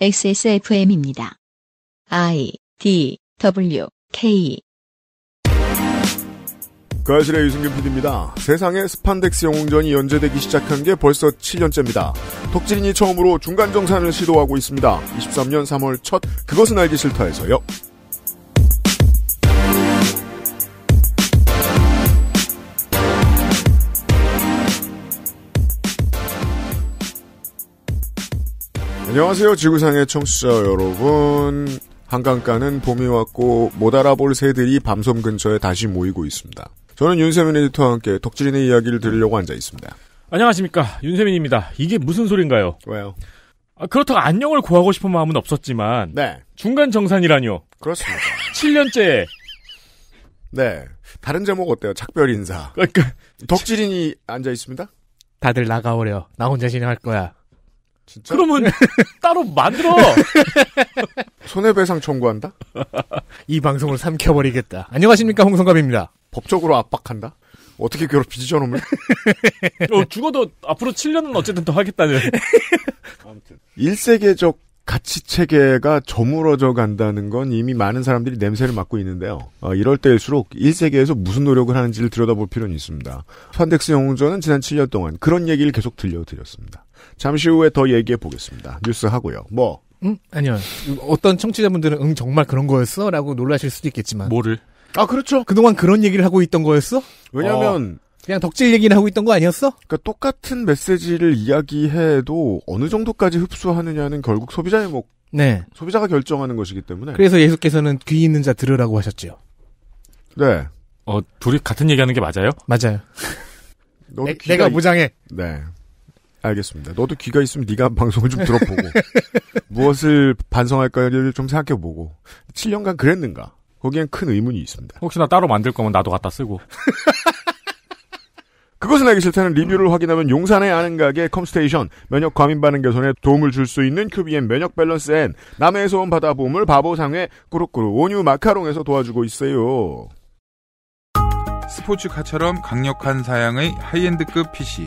XSFM입니다. I D W K 그실의 유승균 PD입니다. 세상에 스판덱스 영웅전이 연재되기 시작한 게 벌써 7년째입니다. 덕질인이 처음으로 중간 정산을 시도하고 있습니다. 23년 3월 첫 그것은 알기 싫다에서요. 안녕하세요, 지구상의 청취자 여러분. 한강가는 봄이 왔고 못 알아볼 새들이 밤섬 근처에 다시 모이고 있습니다. 저는 윤세민 에디터와 함께 덕질인의 이야기를 들으려고 앉아 있습니다. 안녕하십니까, 윤세민입니다. 이게 무슨 소린가요? 왜요? 아, 그렇다고 안녕을 구하고 싶은 마음은 없었지만 네. 중간 정산이라뇨. 그렇습니다. 7년째. 네. 다른 제목 어때요? 작별 인사. 그러니까 덕질인이 앉아 있습니다. 다들 나가오려. 나 혼자 진행할 거야. 진짜? 그러면 따로 만들어. 손해배상 청구한다? 이 방송을 삼켜버리겠다. 안녕하십니까 홍성갑입니다. 법적으로 압박한다? 어떻게 괴롭히지 저놈을? 어, 죽어도 앞으로 7년은 어쨌든 더 하겠다는. 아무튼 1세계적 가치 체계가 저물어져 간다는 건 이미 많은 사람들이 냄새를 맡고 있는데요. 어, 이럴 때일수록 1세계에서 무슨 노력을 하는지를 들여다볼 필요는 있습니다. 판덱스 영웅전은 지난 7년 동안 그런 얘기를 계속 들려드렸습니다. 잠시 후에 더 얘기해 보겠습니다. 뉴스 하고요. 뭐? 응? 아니요. 어떤 청취자분들은 응 정말 그런 거였어? 라고 놀라실 수도 있겠지만. 뭐를? 아 그렇죠. 그동안 그런 얘기를 하고 있던 거였어? 왜냐면 어. 그냥 덕질 얘기를 하고 있던 거 아니었어? 그니까 똑같은 메시지를 이야기해도 어느 정도까지 흡수하느냐는 결국 소비자의 목. 네. 소비자가 결정하는 것이기 때문에. 그래서 예수께서는 귀 있는 자 들으라고 하셨지요. 네. 어 둘이 같은 얘기하는 게 맞아요? 맞아요. 내, 가 무장해. 네. 알겠습니다. 너도 귀가 있으면 네가 방송을 좀 들어보고 무엇을 반성할까를 좀 생각해보고 7년간 그랬는가 거기엔 큰 의문이 있습니다. 혹시나 따로 만들 거면 나도 갖다 쓰고. 그것은 알기 싫다는 리뷰를 확인하면 용산의 아는 가게 컴스테이션, 면역 과민 반응 개선에 도움을 줄 수 있는 큐비엔 면역 밸런스 앤, 남해에서 온 바다 보물 바보상회, 꾸룩꾸룩 온유 마카롱에서 도와주고 있어요. 스포츠카처럼 강력한 사양의 하이엔드급 PC.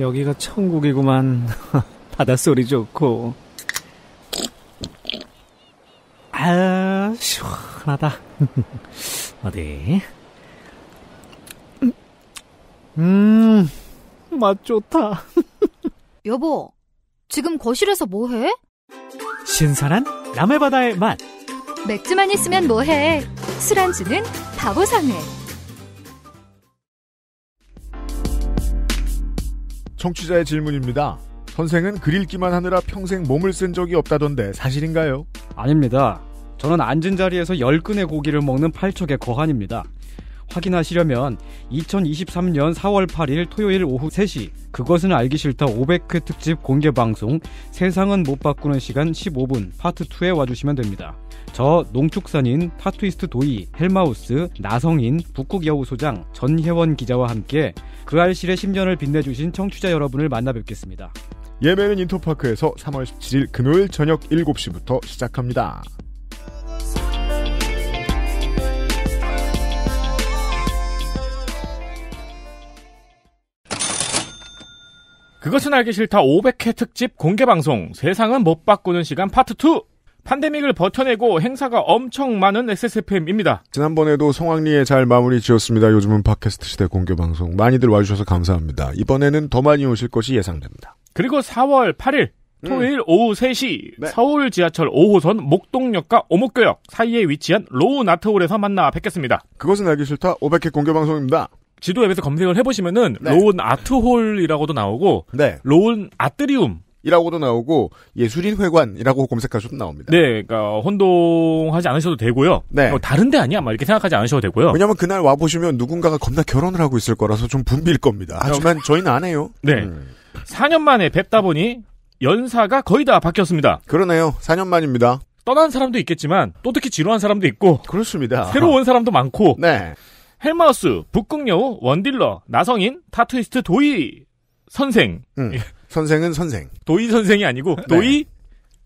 여기가 천국이구만. 바닷소리 좋고. 아, 시원하다. 어디? 음, 맛 좋다. 여보, 지금 거실에서 뭐해? 신선한 남해바다의 맛. 맥주만 있으면 뭐해? 술안주는 바보상회. 청취자의 질문입니다. 선생은 글 읽기만 하느라 평생 몸을 쓴 적이 없다던데 사실인가요? 아닙니다. 저는 앉은 자리에서 열근의 고기를 먹는 팔척의 거한입니다. 확인하시려면 2023년 4월 8일 토요일 오후 3시 그것은 알기 싫다 500회 특집 공개 방송 세상은 못 바꾸는 시간 15분 파트 2에 와주시면 됩니다. 저 농축산인 타투이스트 도이 헬마우스 나성인 북극여우 소장 전혜원 기자와 함께 그 알실의 10년을 빛내주신 청취자 여러분을 만나 뵙겠습니다. 예매는 인터파크에서 3월 17일 금요일 저녁 7시부터 시작합니다. 그것은 알기 싫다 500회 특집 공개 방송 세상은 못 바꾸는 시간 파트 2 판데믹을 버텨내고 행사가 엄청 많은 XSFM입니다. 지난번에도 성황리에 잘 마무리 지었습니다. 요즘은 팟캐스트 시대 공개 방송 많이들 와주셔서 감사합니다. 이번에는 더 많이 오실 것이 예상됩니다. 그리고 4월 8일 토요일 음. 오후 3시 네. 서울 지하철 5호선 목동역과 오목교역 사이에 위치한 로우 나트홀에서 만나 뵙겠습니다. 그것은 알기 싫다 500회 공개 방송입니다. 지도 앱에서 검색을 해보시면은 네. 로운 아트홀이라고도 나오고 네. 로운 아트리움 이라고도 나오고 예술인 회관이라고 검색하셔도 나옵니다. 네, 그러니까 혼동하지 않으셔도 되고요. 네, 어, 다른데 아니야, 막 이렇게 생각하지 않으셔도 되고요. 왜냐면 하 그날 와 보시면 누군가가 겁나 결혼을 하고 있을 거라서 좀 붐빌 겁니다. 하지만 저희는 안 해요. 네, 음. 4년 만에 뵙다 보니 연사가 거의 다 바뀌었습니다. 그러네요, 4년 만입니다. 떠난 사람도 있겠지만 또 특히 지루한 사람도 있고 그렇습니다. 새로 운 사람도 많고 네. 헬마우스, 북극여우, 원딜러, 나성인, 타투이스트 도이 선생. 음, 예. 선생은 선생. 도이 선생이 아니고 네. 도이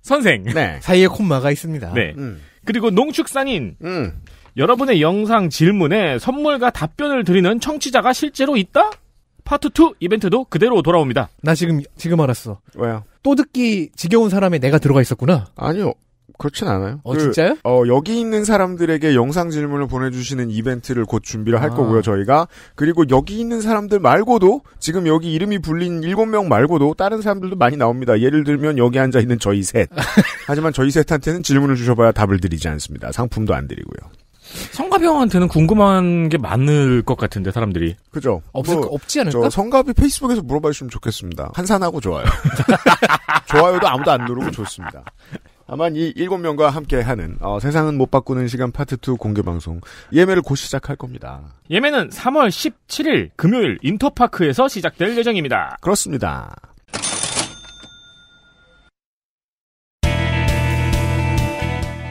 선생. 네. 사이에 콤마가 있습니다. 네. 음. 그리고 농축산인. 음. 여러분의 영상 질문에 선물과 답변을 드리는 청취자가 실제로 있다? 파트 2 이벤트도 그대로 돌아옵니다. 나 지금 지금 알았어. 왜요? 또 듣기 지겨운 사람에 내가 들어가 있었구나. 아니요. 그렇진 않아요. 어, 그, 진짜요? 어, 여기 있는 사람들에게 영상 질문을 보내주시는 이벤트를 곧 준비를 할 아. 거고요, 저희가. 그리고 여기 있는 사람들 말고도, 지금 여기 이름이 불린 7명 말고도 다른 사람들도 많이 나옵니다. 예를 들면 여기 앉아있는 저희 셋. 하지만 저희 셋한테는 질문을 주셔봐야 답을 드리지 않습니다. 상품도 안 드리고요. 성가병형한테는 궁금한 게 많을 것 같은데 사람들이 그죠 없을 뭐, 없지 않을까? 성가비 페이스북에서 물어봐 주시면 좋겠습니다. 한산하고 좋아요. 좋아요도 아무도 안 누르고 좋습니다. 다만 이 일곱 명과 함께하는 어, 세상은 못 바꾸는 시간 파트 2 공개 방송 예매를 곧 시작할 겁니다. 예매는 3월 17일 금요일 인터파크에서 시작될 예정입니다. 그렇습니다.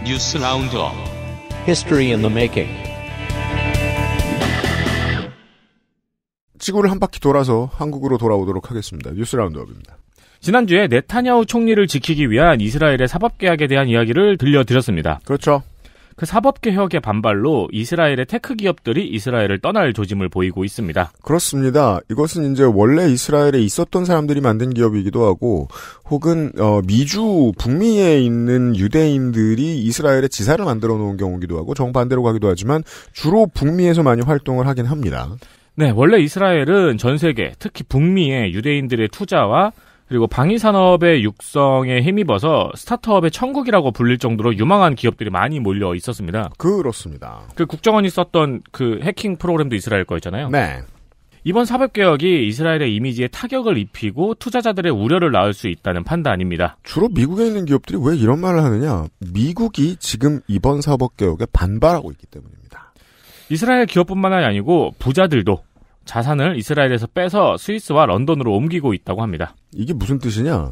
뉴스 라운드 업 i 스토리 r y i 이킹 지구를 한 바퀴 돌아서 한국으로 돌아오도록 하겠습니다. 뉴스 라운드업입니다. 지난주에 네타냐후 총리를 지키기 위한 이스라엘의 사법개혁에 대한 이야기를 들려드렸습니다. 그렇죠. 그 사법개혁의 반발로 이스라엘의 테크 기업들이 이스라엘을 떠날 조짐을 보이고 있습니다. 그렇습니다. 이것은 이제 원래 이스라엘에 있었던 사람들이 만든 기업이기도 하고, 혹은 어, 미주 북미에 있는 유대인들이 이스라엘에 지사를 만들어 놓은 경우기도 하고 정반대로 가기도 하지만 주로 북미에서 많이 활동을 하긴 합니다. 네, 원래 이스라엘은 전 세계, 특히 북미의 유대인들의 투자와 그리고 방위 산업의 육성에 힘입어서 스타트업의 천국이라고 불릴 정도로 유망한 기업들이 많이 몰려 있었습니다. 그렇습니다. 그 국정원이 썼던 그 해킹 프로그램도 이스라엘 거였잖아요. 네. 이번 사법개혁이 이스라엘의 이미지에 타격을 입히고 투자자들의 우려를 낳을 수 있다는 판단입니다. 주로 미국에 있는 기업들이 왜 이런 말을 하느냐. 미국이 지금 이번 사법개혁에 반발하고 있기 때문입니다. 이스라엘 기업뿐만 아니고 부자들도 자산을 이스라엘에서 빼서 스위스와 런던으로 옮기고 있다고 합니다. 이게 무슨 뜻이냐?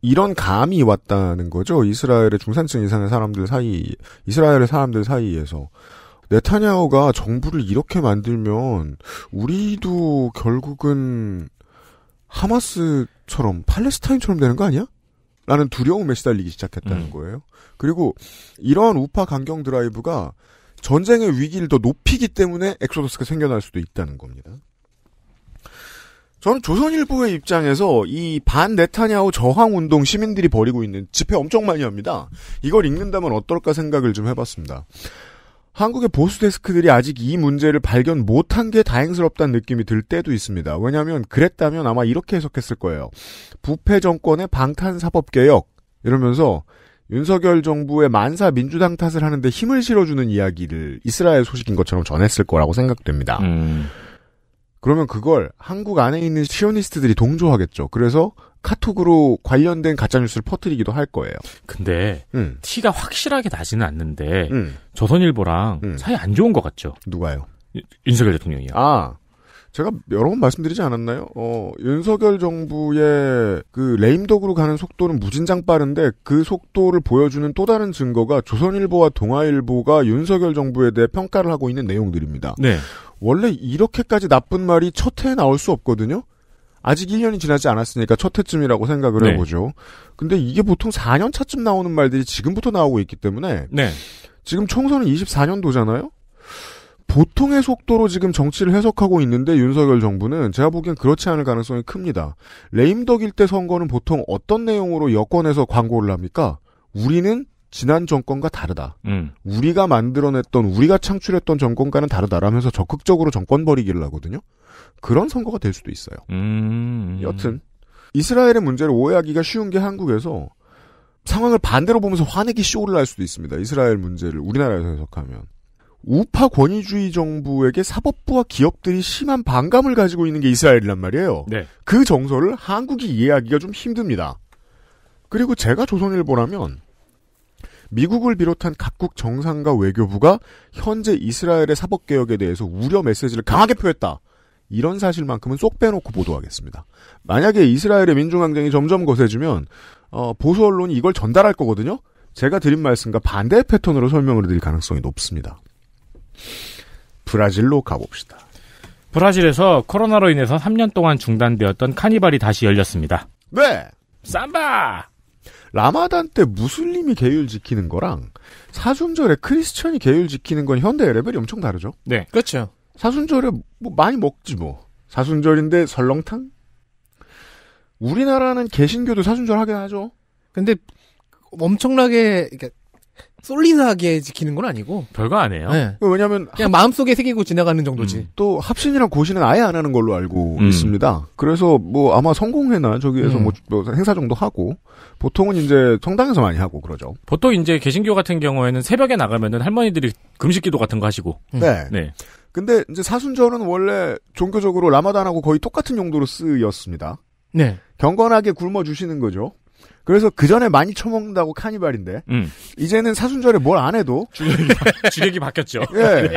이런 감이 왔다는 거죠. 이스라엘의 중산층 이상의 사람들 사이, 이스라엘의 사람들 사이에서. 네타냐오가 정부를 이렇게 만들면 우리도 결국은 하마스처럼 팔레스타인처럼 되는 거 아니야? 라는 두려움에 시달리기 시작했다는 음. 거예요. 그리고 이러한 우파 강경 드라이브가 전쟁의 위기를 더 높이기 때문에 엑소더스가 생겨날 수도 있다는 겁니다. 저는 조선일보의 입장에서 이반 네타냐후 저항 운동 시민들이 벌이고 있는 집회 엄청 많이 합니다. 이걸 읽는다면 어떨까 생각을 좀 해봤습니다. 한국의 보수 데스크들이 아직 이 문제를 발견 못한 게 다행스럽다는 느낌이 들 때도 있습니다. 왜냐하면 그랬다면 아마 이렇게 해석했을 거예요. 부패 정권의 방탄 사법 개혁 이러면서 윤석열 정부의 만사 민주당 탓을 하는데 힘을 실어주는 이야기를 이스라엘 소식인 것처럼 전했을 거라고 생각됩니다. 음. 그러면 그걸 한국 안에 있는 시오니스트들이 동조하겠죠. 그래서 카톡으로 관련된 가짜뉴스를 퍼뜨리기도 할 거예요. 근데 음. 티가 확실하게 나지는 않는데 음. 조선일보랑 음. 사이 안 좋은 것 같죠. 누가요? 윤석열 대통령이요. 아 제가 여러 번 말씀드리지 않았나요? 어, 윤석열 정부의 그 레임덕으로 가는 속도는 무진장 빠른데 그 속도를 보여주는 또 다른 증거가 조선일보와 동아일보가 윤석열 정부에 대해 평가를 하고 있는 내용들입니다. 네. 원래 이렇게까지 나쁜 말이 첫 해에 나올 수 없거든요? 아직 1년이 지나지 않았으니까 첫 해쯤이라고 생각을 네. 해보죠. 근데 이게 보통 4년 차쯤 나오는 말들이 지금부터 나오고 있기 때문에 네. 지금 총선은 24년도잖아요? 보통의 속도로 지금 정치를 해석하고 있는데 윤석열 정부는 제가 보기엔 그렇지 않을 가능성이 큽니다. 레임덕일 때 선거는 보통 어떤 내용으로 여권에서 광고를 합니까? 우리는 지난 정권과 다르다. 음. 우리가 만들어냈던 우리가 창출했던 정권과는 다르다라면서 적극적으로 정권 버리기를 하거든요. 그런 선거가 될 수도 있어요. 음. 여튼 이스라엘의 문제를 오해하기가 쉬운 게 한국에서 상황을 반대로 보면서 화내기 쇼를 할 수도 있습니다. 이스라엘 문제를 우리나라에서 해석하면. 우파 권위주의 정부에게 사법부와 기업들이 심한 반감을 가지고 있는 게 이스라엘이란 말이에요. 네. 그 정서를 한국이 이해하기가 좀 힘듭니다. 그리고 제가 조선일보라면 미국을 비롯한 각국 정상과 외교부가 현재 이스라엘의 사법개혁에 대해서 우려 메시지를 강하게 표했다. 이런 사실만큼은 쏙 빼놓고 보도하겠습니다. 만약에 이스라엘의 민중항쟁이 점점 거세지면 어, 보수 언론이 이걸 전달할 거거든요. 제가 드린 말씀과 반대의 패턴으로 설명을 드릴 가능성이 높습니다. 브라질로 가봅시다. 브라질에서 코로나로 인해서 3년 동안 중단되었던 카니발이 다시 열렸습니다. 왜? 삼바. 라마단 때 무슬림이 계율 지키는 거랑 사순절에 크리스천이 계율 지키는 건 현대의 레벨이 엄청 다르죠. 네, 그렇죠. 사순절에 뭐 많이 먹지 뭐. 사순절인데 설렁탕? 우리나라는 개신교도 사순절 하긴 하죠. 근데 엄청나게 솔리드하게 지키는 건 아니고 별거 아니에요. 네. 그 왜냐하면 그냥 마음속에 새기고 지나가는 정도지. 음. 또 합신이랑 고신은 아예 안 하는 걸로 알고 음. 있습니다. 그래서 뭐 아마 성공회나 저기에서 음. 뭐, 뭐, 행사 정도 하고 보통은 이제 성당에서 많이 하고 그러죠. 보통 이제 개신교 같은 경우에는 새벽에 나가면은 할머니들이 금식기도 같은 거 하시고. 음. 네. 네. 근데 이제 사순절은 원래 종교적으로 라마단하고 거의 똑같은 용도로 쓰였습니다. 네. 경건하게 굶어 주시는 거죠. 그래서 그 전에 많이 처먹는다고 카니발인데 음. 이제는 사순절에 뭘 안 해도 주력이, 주력이 바뀌었죠. 예,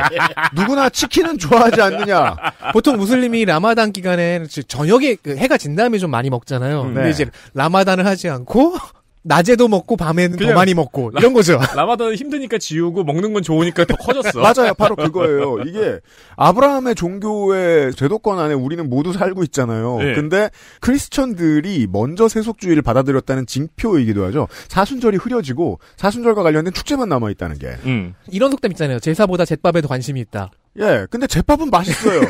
누구나 치킨은 좋아하지 않느냐. 보통 무슬림이 라마단 기간에 저녁에 그 해가 진 다음에 좀 많이 먹잖아요. 음, 근데 네. 이제 라마단을 하지 않고 낮에도 먹고 밤에는 더 많이 먹고 라, 이런 거죠. 라마다는 힘드니까 지우고 먹는 건 좋으니까 더 커졌어. 맞아요. 바로 그거예요. 이게 아브라함의 종교의 제도권 안에 우리는 모두 살고 있잖아요. 네. 근데 크리스천들이 먼저 세속주의를 받아들였다는 징표이기도 하죠. 사순절이 흐려지고 사순절과 관련된 축제만 남아 있다는 게. 음. 이런 속담 있잖아요. 제사보다 제밥에 도 관심이 있다. 예. 근데 제밥은 맛있어요.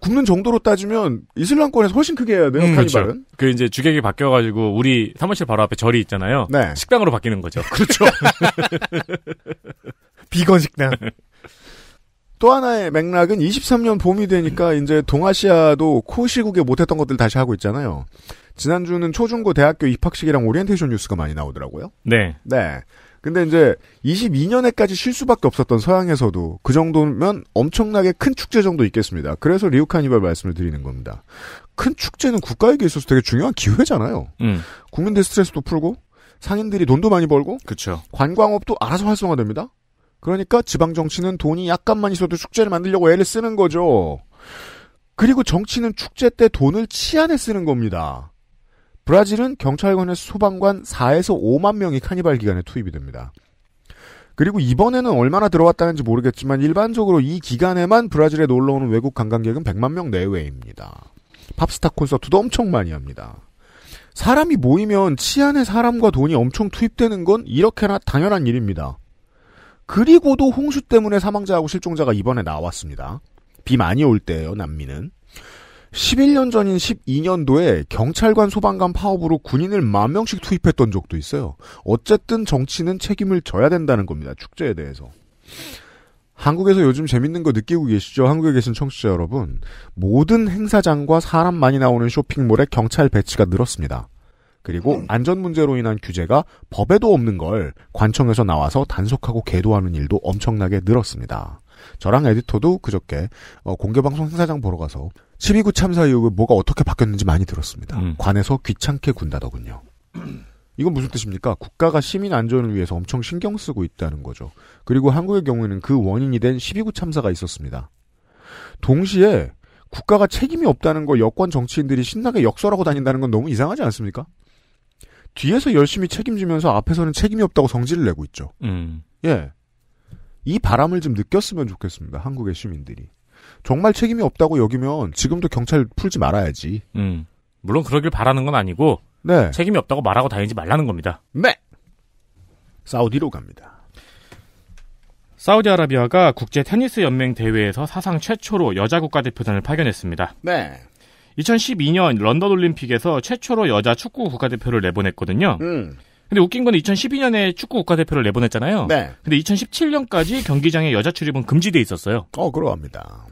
굽는 정도로 따지면 이슬람권에서 훨씬 크게 해야 돼요. 음, 그렇죠. 그 이제 주객이 바뀌어가지고 우리 사무실 바로 앞에 절이 있잖아요. 네. 식당으로 바뀌는 거죠. 그렇죠. 비건 식당. 또 하나의 맥락은 23년 봄이 되니까 이제 동아시아도 코시국에 못했던 것들 다시 하고 있잖아요. 지난주는 초중고 대학교 입학식이랑 오리엔테이션 뉴스가 많이 나오더라고요. 네. 네. 근데 이제 22년에까지 쉴 수밖에 없었던 서양에서도 그 정도면 엄청나게 큰 축제 정도 있겠습니다. 그래서 리우 카니발 말씀을 드리는 겁니다. 큰 축제는 국가에게 있어서 되게 중요한 기회잖아요. 음. 국민들 스트레스도 풀고 상인들이 돈도 많이 벌고 그쵸. 관광업도 알아서 활성화됩니다. 그러니까 지방 정치는 돈이 약간만 있어도 축제를 만들려고 애를 쓰는 거죠. 그리고 정치는 축제 때 돈을 치안에 쓰는 겁니다. 브라질은 경찰관의 소방관 4에서 5만 명이 카니발 기간에 투입이 됩니다. 그리고 이번에는 얼마나 들어왔다는지 모르겠지만 일반적으로 이 기간에만 브라질에 놀러오는 외국 관광객은 100만 명 내외입니다. 팝스타 콘서트도 엄청 많이 합니다. 사람이 모이면 치안에 사람과 돈이 엄청 투입되는 건 이렇게나 당연한 일입니다. 그리고도 홍수 때문에 사망자하고 실종자가 이번에 나왔습니다. 비 많이 올 때예요, 남미는. 11년 전인 12년도에 경찰관 소방관 파업으로 군인을 만 명씩 투입했던 적도 있어요. 어쨌든 정치는 책임을 져야 된다는 겁니다. 축제에 대해서. 한국에서 요즘 재밌는 거 느끼고 계시죠? 한국에 계신 청취자 여러분. 모든 행사장과 사람 많이 나오는 쇼핑몰에 경찰 배치가 늘었습니다. 그리고 안전 문제로 인한 규제가 법에도 없는 걸 관청에서 나와서 단속하고 계도하는 일도 엄청나게 늘었습니다. 저랑 에디터도 그저께 어, 공개방송 행사장 보러 가서 12구 참사 이후에 뭐가 어떻게 바뀌었는지 많이 들었습니다. 음. 관해서 귀찮게 군다더군요. 이건 무슨 뜻입니까? 국가가 시민 안전을 위해서 엄청 신경 쓰고 있다는 거죠. 그리고 한국의 경우에는 그 원인이 된 12구 참사가 있었습니다. 동시에 국가가 책임이 없다는 걸 여권 정치인들이 신나게 역설하고 다닌다는 건 너무 이상하지 않습니까? 뒤에서 열심히 책임지면서 앞에서는 책임이 없다고 성질을 내고 있죠. 음. 예. 이 바람을 좀 느꼈으면 좋겠습니다. 한국의 시민들이. 정말 책임이 없다고 여기면 지금도 경찰 풀지 말아야지. 음. 물론 그러길 바라는 건 아니고 네. 책임이 없다고 말하고 다니지 말라는 겁니다. 네. 사우디로 갑니다. 사우디아라비아가 국제 테니스 연맹 대회에서 사상 최초로 여자 국가대표단을 파견했습니다. 네. 2012년 런던 올림픽에서 최초로 여자 축구 국가대표를 내보냈거든요. 음. 근데 웃긴 건 2012년에 축구 국가대표를 내보냈잖아요. 네. 근데 2017년까지 경기장에 여자 출입은 금지돼 있었어요. 어, 그러합니다.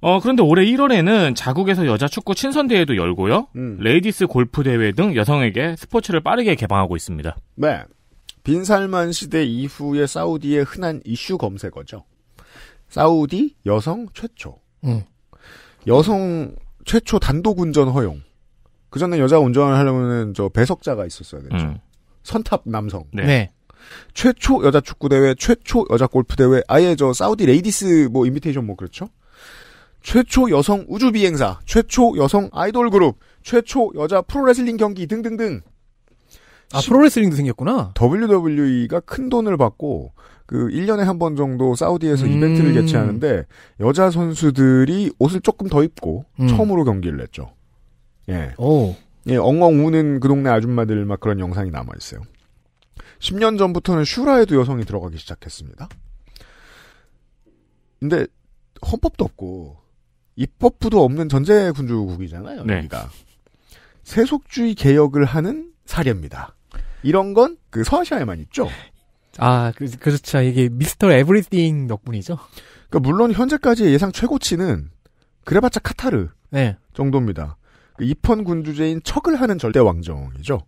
어, 그런데 올해 1월에는 자국에서 여자 축구 친선대회도 열고요. 음. 레이디스 골프 대회 등 여성에게 스포츠를 빠르게 개방하고 있습니다. 네. 빈살만 시대 이후의 사우디의 흔한 이슈 검색어죠. 사우디 여성 최초. 음. 여성 최초 단독 운전 허용. 그 전에 여자 운전을 하려면저 배석자가 있었어야 되죠 음. 선탑 남성. 네. 네. 최초 여자 축구 대회, 최초 여자 골프 대회, 아예 저 사우디 레이디스 뭐 인비테이션 뭐 그렇죠? 최초 여성 우주 비행사, 최초 여성 아이돌 그룹, 최초 여자 프로레슬링 경기 등등등. 아, 프로레슬링도 생겼구나. WWE가 큰 돈을 받고 그 1년에 한 번 정도 사우디에서 음... 이벤트를 개최하는데 여자 선수들이 옷을 조금 더 입고 음. 처음으로 경기를 냈죠. 예. 오. 예, 엉엉 우는 그 동네 아줌마들 막 그런 영상이 남아 있어요. 10년 전부터는 슈라에도 여성이 들어가기 시작했습니다. 근데 헌법도 없고 입법부도 없는 전제 군주국이잖아요. 네. 여기가 세속주의 개혁을 하는 사례입니다. 이런 건 그 서아시아에만 있죠. 아, 그, 그렇죠. 이게 미스터 에브리띵 덕분이죠. 그러니까 물론 현재까지 예상 최고치는 그래봤자 카타르 네. 정도입니다. 그 입헌 군주제인 척을 하는 절대 왕정이죠.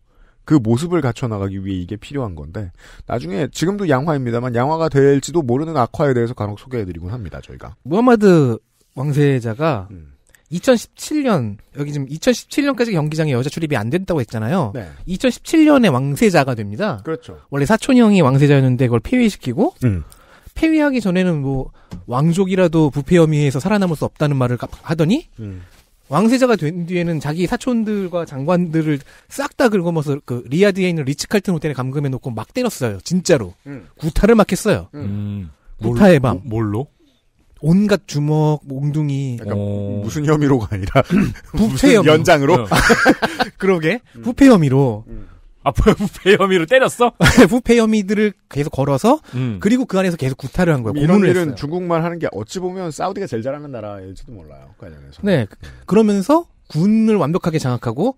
그 모습을 갖춰나가기 위해 이게 필요한 건데 나중에 지금도 양화입니다만 양화가 될지도 모르는 악화에 대해서 간혹 소개해드리곤 합니다 저희가 무하마드 왕세자가 음. 2017년 여기 지금 2017년까지 경기장에 여자 출입이 안 된다고 했잖아요. 네. 2017년에 왕세자가 됩니다. 그렇죠. 원래 사촌 형이 왕세자였는데 그걸 폐위시키고 음. 폐위하기 전에는 뭐 왕족이라도 부패 혐의에서 살아남을 수 없다는 말을 하더니 음. 왕세자가 된 뒤에는 자기 사촌들과 장관들을 싹 다 긁어먹어서 그 리아드에 있는 리츠칼튼 호텔에 감금해 놓고 막 때렸어요. 진짜로 음. 구타를 막 했어요. 음. 음. 구타의 밤. 뭐, 뭘로? 온갖 주먹, 몽둥이. 약간 그러니까 어... 무슨 혐의로가 아니라 부패 혐의. 연장으로. 어. 그러게 음. 부패 혐의로. 음. 아, 뭐 부패 혐의로 때렸어? 부패 혐의들을 계속 걸어서 음. 그리고 그 안에서 계속 구타를 한 거예요. 이런 일은 했어요. 중국만 하는 게 어찌 보면 사우디가 제일 잘하는 나라일지도 몰라요. 그 안에서. 네. 음. 그러면서 군을 완벽하게 장악하고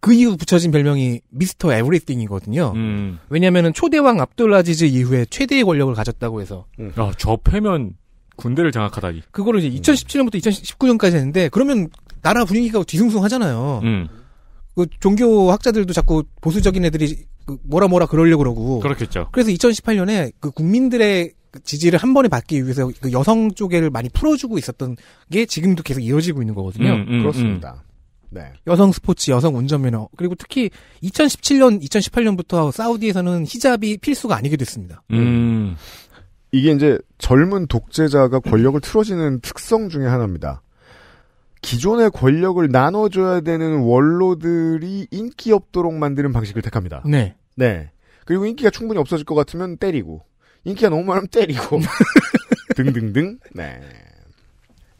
그 이후 붙여진 별명이 미스터 에브리띵이거든요. 음. 왜냐면은 초대왕 압둘라지즈 이후에 최대의 권력을 가졌다고 해서. 음. 야, 아, 저 패면 군대를 장악하다니. 그거를 이제 2017년부터 2019년까지 했는데 그러면 나라 분위기가 뒤숭숭하잖아요. 음. 그 종교 학자들도 자꾸 보수적인 애들이 그 뭐라 뭐라 그러려고 그러고. 그렇겠죠. 그래서 2018년에 그 국민들의 그 지지를 한 번에 받기 위해서 그 여성 쪽에를 많이 풀어주고 있었던 게 지금도 계속 이어지고 있는 거거든요. 음, 음, 음. 그렇습니다. 네. 여성 스포츠, 여성 운전면허 그리고 특히 2017년, 2018년부터 사우디에서는 히잡이 필수가 아니게 됐습니다. 음. 이게 이제 젊은 독재자가 권력을 틀어지는 특성 중의 하나입니다. 기존의 권력을 나눠줘야 되는 원로들이 인기 없도록 만드는 방식을 택합니다. 네. 네. 그리고 인기가 충분히 없어질 것 같으면 때리고, 인기가 너무 많으면 때리고, 등등등. 네.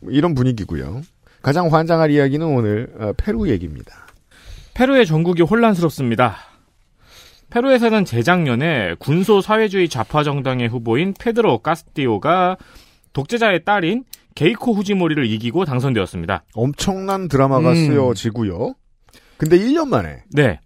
뭐 이런 분위기고요. 가장 환장할 이야기는 오늘 아, 페루 얘기입니다. 페루의 전국이 혼란스럽습니다. 페루에서는 재작년에 군소 사회주의 좌파 정당의 후보인 페드로 까스티오가 독재자의 딸인 게이코 후지모리를 이기고 당선되었습니다. 엄청난 드라마가 음. 쓰여지고요. 근데 1년 만에. 네.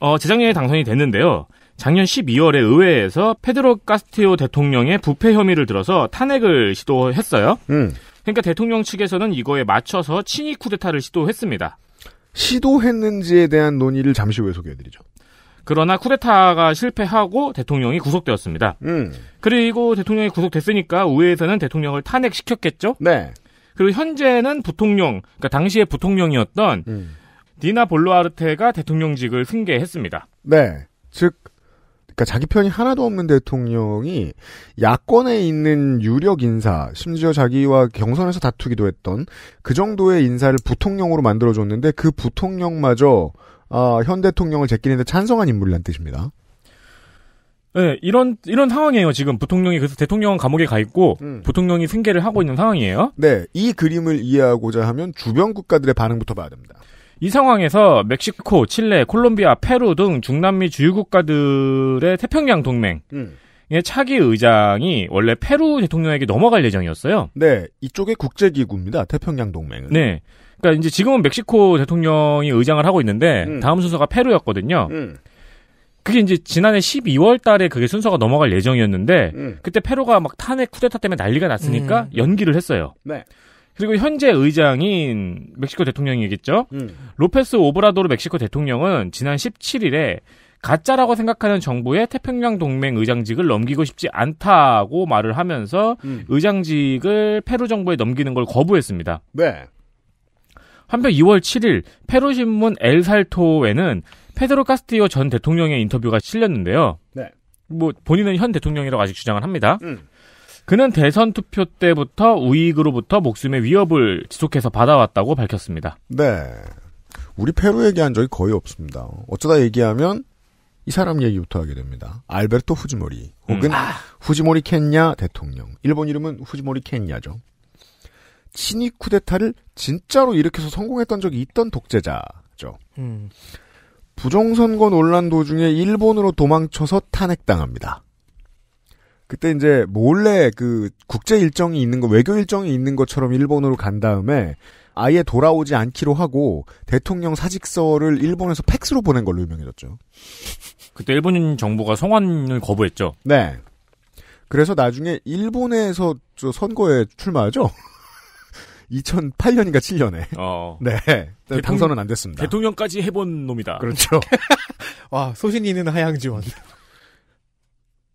어, 재작년에 당선이 됐는데요. 작년 12월에 의회에서 페드로 까스티오 대통령의 부패 혐의를 들어서 탄핵을 시도했어요. 음. 그러니까 대통령 측에서는 이거에 맞춰서 친위 쿠데타를 시도했습니다. 시도했는지에 대한 논의를 잠시 후에 소개해드리죠. 그러나 쿠데타가 실패하고 대통령이 구속되었습니다. 음. 그리고 대통령이 구속됐으니까 우회에서는 대통령을 탄핵시켰겠죠? 네. 그리고 현재는 부통령, 그러니까 당시의 부통령이었던 음. 디나 볼로아르테가 대통령직을 승계했습니다. 네. 즉, 그러니까 자기 편이 하나도 없는 대통령이 야권에 있는 유력 인사, 심지어 자기와 경선에서 다투기도 했던 그 정도의 인사를 부통령으로 만들어줬는데 그 부통령마저 어, 현 대통령을 제끼는데 찬성한 인물이란 뜻입니다. 네, 이런 이런 상황이에요. 지금 부통령이 그래서 대통령은 감옥에 가 있고 음. 부통령이 승계를 하고 있는 상황이에요. 네, 이 그림을 이해하고자 하면 주변 국가들의 반응부터 봐야 됩니다. 이 상황에서 멕시코, 칠레, 콜롬비아, 페루 등 중남미 주요 국가들의 태평양 동맹. 음. 예, 차기 의장이 원래 페루 대통령에게 넘어갈 예정이었어요. 네, 이쪽의 국제기구입니다. 태평양 동맹은. 네, 그러니까 이제 지금은 멕시코 대통령이 의장을 하고 있는데 음. 다음 순서가 페루였거든요. 음. 그게 이제 지난해 12월 달에 그게 순서가 넘어갈 예정이었는데 음. 그때 페루가 막 탄핵 쿠데타 때문에 난리가 났으니까 음. 연기를 했어요. 네. 그리고 현재 의장인 멕시코 대통령이겠죠. 음. 로페스 오브라도르 멕시코 대통령은 지난 17일에 가짜라고 생각하는 정부의 태평양 동맹 의장직을 넘기고 싶지 않다고 말을 하면서 음. 의장직을 페루 정부에 넘기는 걸 거부했습니다. 네. 한편 2월 7일 페루신문 엘살토에는 페드로 카스티오 전 대통령의 인터뷰가 실렸는데요. 네. 뭐 본인은 현 대통령이라고 아직 주장을 합니다. 음. 그는 대선 투표 때부터 우익으로부터 목숨의 위협을 지속해서 받아왔다고 밝혔습니다. 네. 우리 페루 얘기한 적이 거의 없습니다. 어쩌다 얘기하면 이 사람 얘기부터 하게 됩니다. 알베르토 후지모리 혹은 음. 아. 후지모리 켄냐 대통령. 일본 이름은 후지모리 켄냐죠. 친위 쿠데타를 진짜로 일으켜서 성공했던 적이 있던 독재자죠. 음. 부정선거 논란 도중에 일본으로 도망쳐서 탄핵당합니다. 그때 이제 몰래 그 국제 일정이 있는 거 외교 일정이 있는 것처럼 일본으로 간 다음에 아예 돌아오지 않기로 하고 대통령 사직서를 일본에서 팩스로 보낸 걸로 유명해졌죠. 그때 일본 정부가 송환을 거부했죠. 네. 그래서 나중에 일본에서 저 선거에 출마하죠. 2008년인가 7년에. 어. 네. 대통령, 당선은 안 됐습니다. 대통령까지 해본 놈이다. 그렇죠. 와, 소신이는 하향 지원.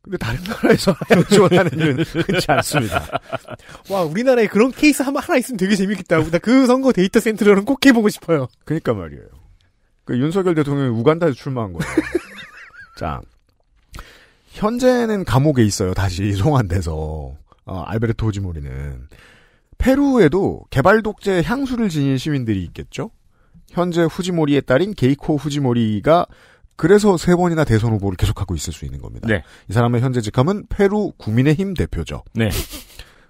근데 다른 나라에서 하향 지원하는 일은 흔치 않습니다. 와, 우리나라에 그런 케이스 하나, 하나 있으면 되게 재밌겠다. 나그 선거 데이터 센터로는 꼭 해보고 싶어요. 그니까 말이에요. 그 윤석열 대통령이 우간다에서 출마한 거예요. 자. 현재는 감옥에 있어요. 다시 이 송환돼서. 어, 알베르토 오지모리는. 페루에도 개발 독재 향수를 지닌 시민들이 있겠죠. 현재 후지모리의 딸인 게이코 후지모리가 그래서 세 번이나 대선 후보를 계속하고 있을 수 있는 겁니다. 네. 이 사람의 현재 직함은 페루 국민의힘 대표죠. 네.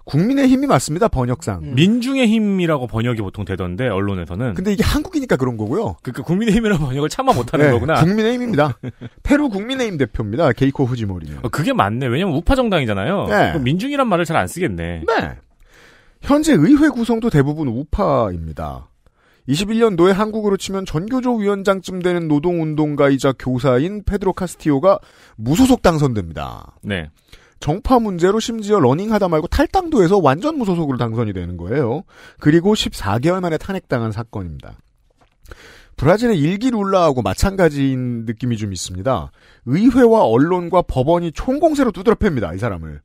국민의힘이 맞습니다 번역상 음. 민중의힘이라고 번역이 보통 되던데 언론에서는 근데 이게 한국이니까 그런 거고요. 그러니까 국민의힘이라고 번역을 참아 못하는 네, 거구나. 국민의힘입니다. 페루 국민의힘 대표입니다. 게이코 후지모리 어, 그게 맞네. 왜냐면 우파 정당이잖아요. 네. 민중이란 말을 잘 안 쓰겠네. 네. 현재 의회 구성도 대부분 우파입니다. 21년도에 한국으로 치면 전교조 위원장쯤 되는 노동운동가이자 교사인 페드로 카스티오가 무소속 당선됩니다. 네. 정파 문제로 심지어 러닝하다 말고 탈당도 해서 완전 무소속으로 당선이 되는 거예요. 그리고 14개월 만에 탄핵당한 사건입니다. 브라질의 일기 룰라하고 마찬가지인 느낌이 좀 있습니다. 의회와 언론과 법원이 총공세로 두드려 팹니다. 이 사람을.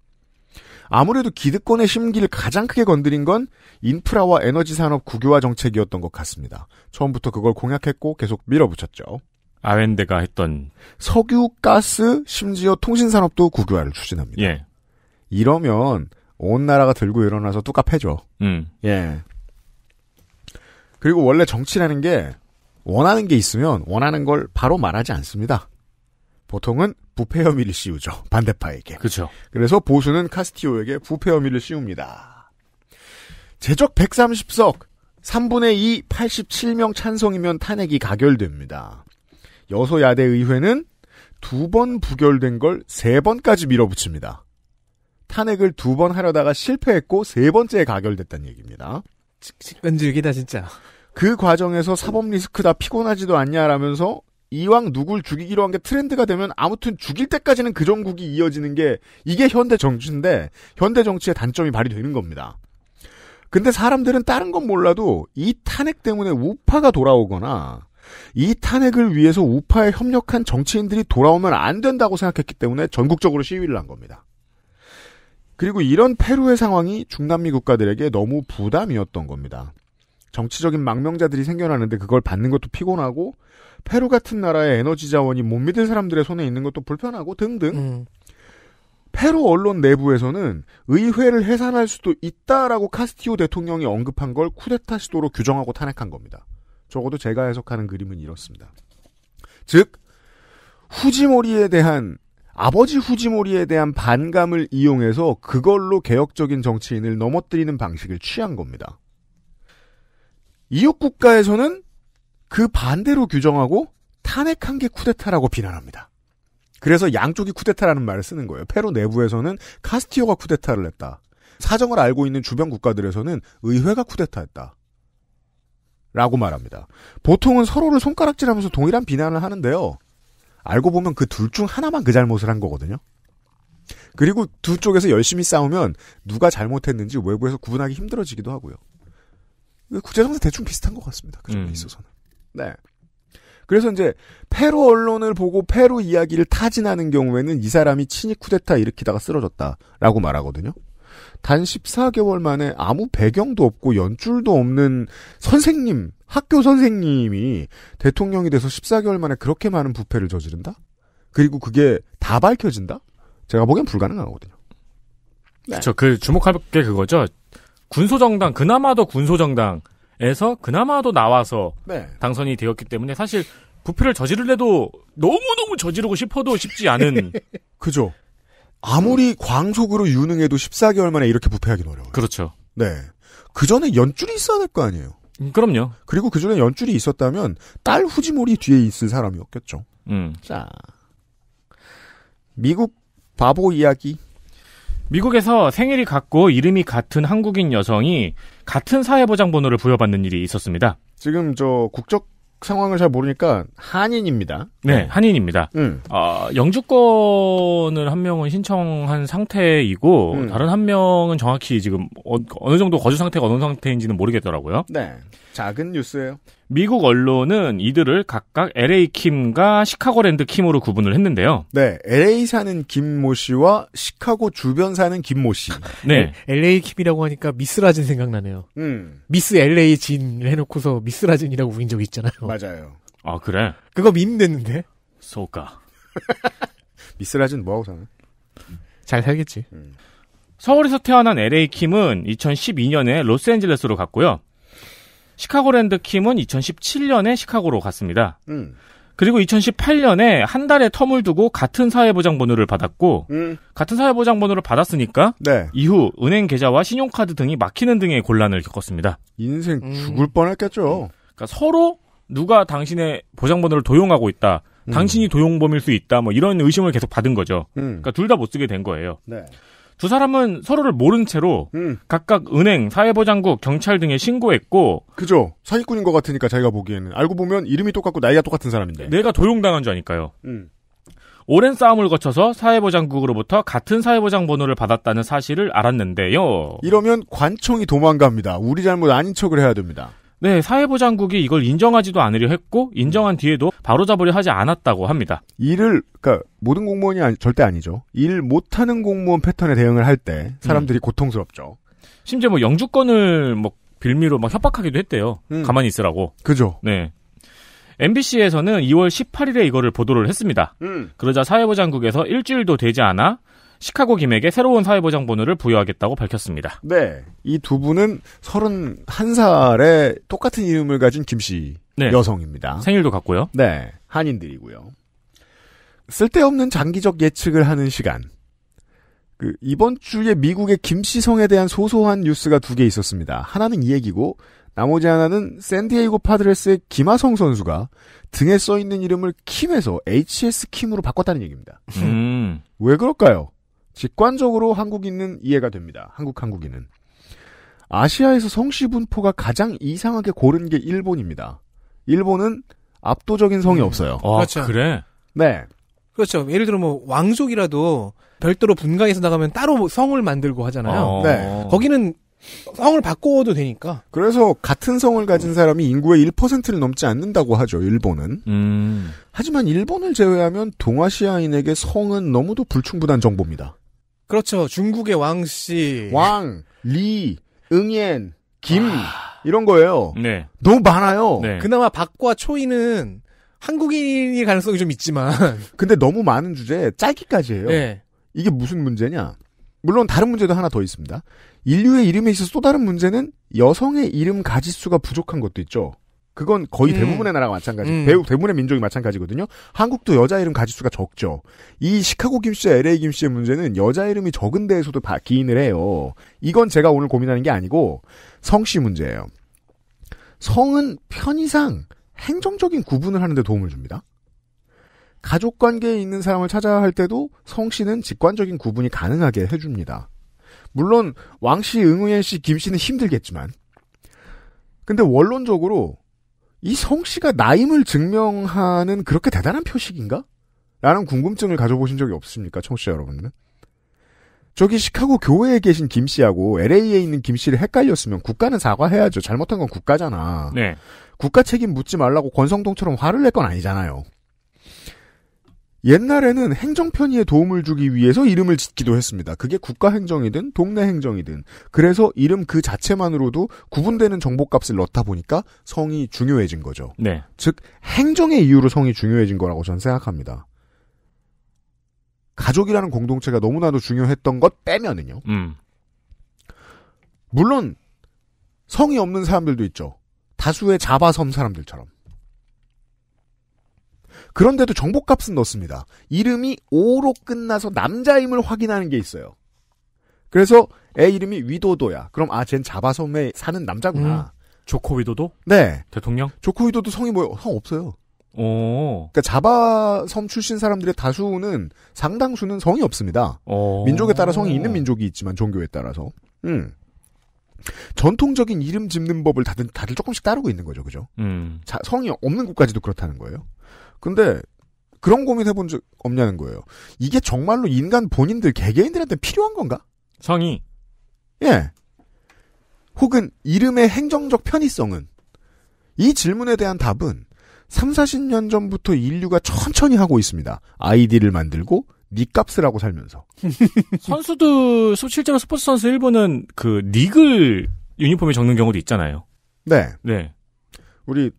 아무래도 기득권의 심기를 가장 크게 건드린 건 인프라와 에너지 산업 국유화 정책이었던 것 같습니다. 처음부터 그걸 공약했고 계속 밀어붙였죠. 아렌데가 했던 석유, 가스, 심지어 통신 산업도 국유화를 추진합니다. 예. 이러면 온 나라가 들고 일어나서 뚜까패죠. 음. 예. 그리고 원래 정치라는 게 원하는 게 있으면 원하는 걸 바로 말하지 않습니다. 보통은 부패 혐의를 씌우죠. 반대파에게. 그렇죠. 그래서 보수는 카스티오에게 부패 혐의를 씌웁니다. 제적 130석, 3분의 2, 87명 찬성이면 탄핵이 가결됩니다. 여소야대 의회는 두 번 부결된 걸 세 번까지 밀어붙입니다. 탄핵을 두 번 하려다가 실패했고 세 번째에 가결됐다는 얘기입니다. 직직끈질기다 진짜. 그 과정에서 사법 리스크다 피곤하지도 않냐라면서 이왕 누굴 죽이기로 한 게 트렌드가 되면 아무튼 죽일 때까지는 그 정국이 이어지는 게 이게 현대 정치인데 현대 정치의 단점이 발휘되는 겁니다. 근데 사람들은 다른 건 몰라도 이 탄핵 때문에 우파가 돌아오거나 이 탄핵을 위해서 우파에 협력한 정치인들이 돌아오면 안 된다고 생각했기 때문에 전국적으로 시위를 한 겁니다. 그리고 이런 페루의 상황이 중남미 국가들에게 너무 부담이었던 겁니다. 정치적인 망명자들이 생겨나는데 그걸 받는 것도 피곤하고 페루 같은 나라의 에너지 자원이 못 믿을 사람들의 손에 있는 것도 불편하고 등등. 음. 페루 언론 내부에서는 의회를 해산할 수도 있다라고 카스티오 대통령이 언급한 걸 쿠데타 시도로 규정하고 탄핵한 겁니다. 적어도 제가 해석하는 그림은 이렇습니다. 즉 후지모리에 대한 아버지 후지모리에 대한 반감을 이용해서 그걸로 개혁적인 정치인을 넘어뜨리는 방식을 취한 겁니다. 이웃 국가에서는 그 반대로 규정하고 탄핵한 게 쿠데타라고 비난합니다. 그래서 양쪽이 쿠데타라는 말을 쓰는 거예요. 페루 내부에서는 카스티오가 쿠데타를 했다. 사정을 알고 있는 주변 국가들에서는 의회가 쿠데타했다. 라고 말합니다. 보통은 서로를 손가락질하면서 동일한 비난을 하는데요. 알고 보면 그 둘 중 하나만 그 잘못을 한 거거든요. 그리고 두 쪽에서 열심히 싸우면 누가 잘못했는지 외부에서 구분하기 힘들어지기도 하고요. 그 국제정세 대충 비슷한 것 같습니다. 그 점에 음. 있어서는. 네. 그래서 이제 페루 언론을 보고 페루 이야기를 타진하는 경우에는 이 사람이 친이 쿠데타 일으키다가 쓰러졌다라고 말하거든요. 단 14개월 만에 아무 배경도 없고 연줄도 없는 선생님, 학교 선생님이 대통령이 돼서 14개월 만에 그렇게 많은 부패를 저지른다? 그리고 그게 다 밝혀진다? 제가 보기엔 불가능하거든요. 네. 그렇죠. 그 주목할 게 그거죠. 군소정당 그나마도 군소정당 에서 그나마도 나와서 네. 당선이 되었기 때문에 사실 부패를 저지를래도 너무너무 저지르고 싶어도 쉽지 않은 그죠. 아무리 광속으로 유능해도 14개월 만에 이렇게 부패하기 어려워요. 그렇죠. 네. 그 전에 연줄이 있어야 될 거 아니에요. 음, 그럼요. 그리고 그 전에 연줄이 있었다면 딸 후지몰이 뒤에 있을 사람이었겠죠. 음. 자. 미국 바보 이야기. 미국에서 생일이 같고 이름이 같은 한국인 여성이 같은 사회보장번호를 부여받는 일이 있었습니다. 지금 저 국적 상황을 잘 모르니까 한인입니다. 네, 네. 한인입니다. 음. 어, 영주권을 한 명은 신청한 상태이고 음. 다른 한 명은 정확히 지금 어, 느 정도 거주 상태가 어느 상태인지는 모르겠더라고요. 네, 작은 뉴스예요. 미국 언론은 이들을 각각 LA 킴과 시카고랜드 킴으로 구분을 했는데요. 네, LA 사는 김모 씨와 시카고 주변 사는 김모 씨. 네, LA 네. 킴이라고 하니까 미스라진 생각나네요. 음. 미스 LA 진 해놓고서 미스라진이라고 부인 적 있잖아요. 맞아요. 아 그래? 그거 밈 됐는데? 소가 미스라진 뭐하고 사는잘 살겠지. 음. 서울에서 태어난 LA 킴은 2012년에 로스앤젤레스로 갔고요. 시카고랜드 킴은 2017년에 시카고로 갔습니다. 음. 그리고 2018년에 한 달의 텀을 두고 같은 사회보장번호를 받았고 음. 같은 사회보장번호를 받았으니까 네. 이후 은행 계좌와 신용카드 등이 막히는 등의 곤란을 겪었습니다. 인생 음. 죽을 뻔했겠죠. 그러니까 서로 누가 당신의 보장번호를 도용하고 있다. 음. 당신이 도용범일 수 있다. 뭐 이런 의심을 계속 받은 거죠. 음. 그러니까 둘 다 못 쓰게 된 거예요. 네. 두 사람은 서로를 모른 채로 음. 각각 은행, 사회보장국, 경찰 등에 신고했고 그죠. 사기꾼인 것 같으니까 자기가 보기에는 알고 보면 이름이 똑같고 나이가 똑같은 사람인데 내가 도용당한 줄 아니까요. 음. 오랜 싸움을 거쳐서 사회보장국으로부터 같은 사회보장 번호를 받았다는 사실을 알았는데요. 이러면 관청이 도망갑니다. 우리 잘못 아닌 척을 해야 됩니다. 네, 사회보장국이 이걸 인정하지도 않으려 했고 인정한 뒤에도 바로잡으려 하지 않았다고 합니다. 일을 그러니까 모든 공무원이 아니, 절대 아니죠. 일 못하는 공무원 패턴에 대응을 할 때 사람들이 음. 고통스럽죠. 심지어 뭐 영주권을 뭐 빌미로 막 협박하기도 했대요. 음. 가만히 있으라고. 그죠. 네. MBC에서는 2월 18일에 이거를 보도를 했습니다. 음. 그러자 사회보장국에서 일주일도 되지 않아 시카고 김에게 새로운 사회보장번호를 부여하겠다고 밝혔습니다. 네. 이 두 분은 31살에 똑같은 이름을 가진 김씨 네. 여성입니다. 생일도 같고요. 네. 한인들이고요. 쓸데없는 장기적 예측을 하는 시간. 그 이번 주에 미국의 김씨성에 대한 소소한 뉴스가 두 개 있었습니다. 하나는 이 얘기고 나머지 하나는 샌디에이고 파드레스의 김하성 선수가 등에 써 있는 이름을 킴에서 HS 킴으로 바꿨다는 얘기입니다. 음. 왜 그럴까요? 직관적으로 한국인은 이해가 됩니다. 한국 한국인은. 아시아에서 성씨 분포가 가장 이상하게 고른 게 일본입니다. 일본은 압도적인 성이 음. 없어요. 아, 그렇죠. 그래? 네. 그렇죠. 예를 들어 뭐 왕족이라도 별도로 분가해서 나가면 따로 성을 만들고 하잖아요. 어. 네. 거기는 성을 바꿔도 되니까. 그래서 같은 성을 가진 사람이 인구의 1%를 넘지 않는다고 하죠, 일본은. 음. 하지만 일본을 제외하면 동아시아인에게 성은 너무도 불충분한 정보입니다. 그렇죠. 중국의 왕씨. 왕, 리, 응옌, 김. 아... 이런 거예요. 네. 너무 많아요. 네. 그나마 박과 초이는 한국인일 가능성이 좀 있지만. 근데 너무 많은 주제 짧기까지 해요. 네. 이게 무슨 문제냐? 물론 다른 문제도 하나 더 있습니다. 인류의 이름에 있어서 또 다른 문제는 여성의 이름 가짓수가 부족한 것도 있죠. 그건 거의 음. 대부분의 나라가 마찬가지. 음. 배우 대부분의 민족이 마찬가지거든요. 한국도 여자 이름 가짓수가 적죠. 이 시카고 김씨와 LA 김씨의 문제는 여자 이름이 적은 데에서도 바, 기인을 해요. 이건 제가 오늘 고민하는 게 아니고 성씨 문제예요. 성은 편의상 행정적인 구분을 하는데 도움을 줍니다. 가족 관계에 있는 사람을 찾아야 할 때도 성씨는 직관적인 구분이 가능하게 해줍니다. 물론 왕씨, 응우현 씨, 김씨는 힘들겠지만 근데 원론적으로 이 성씨가 나임을 증명하는 그렇게 대단한 표식인가? 라는 궁금증을 가져보신 적이 없습니까, 청취자 여러분들은? 저기 시카고 교회에 계신 김 씨하고 LA에 있는 김 씨를 헷갈렸으면 국가는 사과해야죠. 잘못한 건 국가잖아. 네. 국가 책임 묻지 말라고 권성동처럼 화를 낼 건 아니잖아요. 옛날에는 행정 편의에 도움을 주기 위해서 이름을 짓기도 했습니다. 그게 국가 행정이든 동네 행정이든 그래서 이름 그 자체만으로도 구분되는 정보값을 넣다 보니까 성이 중요해진 거죠. 네. 즉 행정의 이유로 성이 중요해진 거라고 저는 생각합니다. 가족이라는 공동체가 너무나도 중요했던 것 빼면은요. 음. 물론 성이 없는 사람들도 있죠. 다수의 자바섬 사람들처럼. 그런데도 정보값은 넣습니다. 이름이 오로 끝나서 남자임을 확인하는 게 있어요. 그래서 애 이름이 위도도야. 그럼 아, 쟨 자바섬에 사는 남자구나. 음. 조코 위도도? 네. 대통령? 조코 위도도 성이 뭐예요? 성 없어요. 오. 그러니까 자바섬 출신 사람들의 다수는 상당수는 성이 없습니다. 오. 민족에 따라 성이 있는 민족이 있지만 종교에 따라서. 음. 전통적인 이름 짓는 법을 다들, 다들 조금씩 따르고 있는 거죠, 그죠? 음. 자, 성이 없는 국까지도 그렇다는 거예요. 근데 그런 고민 해본 적 없냐는 거예요. 이게 정말로 인간 본인들 개개인들한테 필요한 건가? 성의. 예. 혹은 이름의 행정적 편의성은 이 질문에 대한 답은 3, 40년 전부터 인류가 천천히 하고 있습니다. 아이디를 만들고 니값을 하고 살면서. 선수들 실제로 스포츠 선수 일본은 그 닉을 유니폼에 적는 경우도 있잖아요. 네. 네. 우리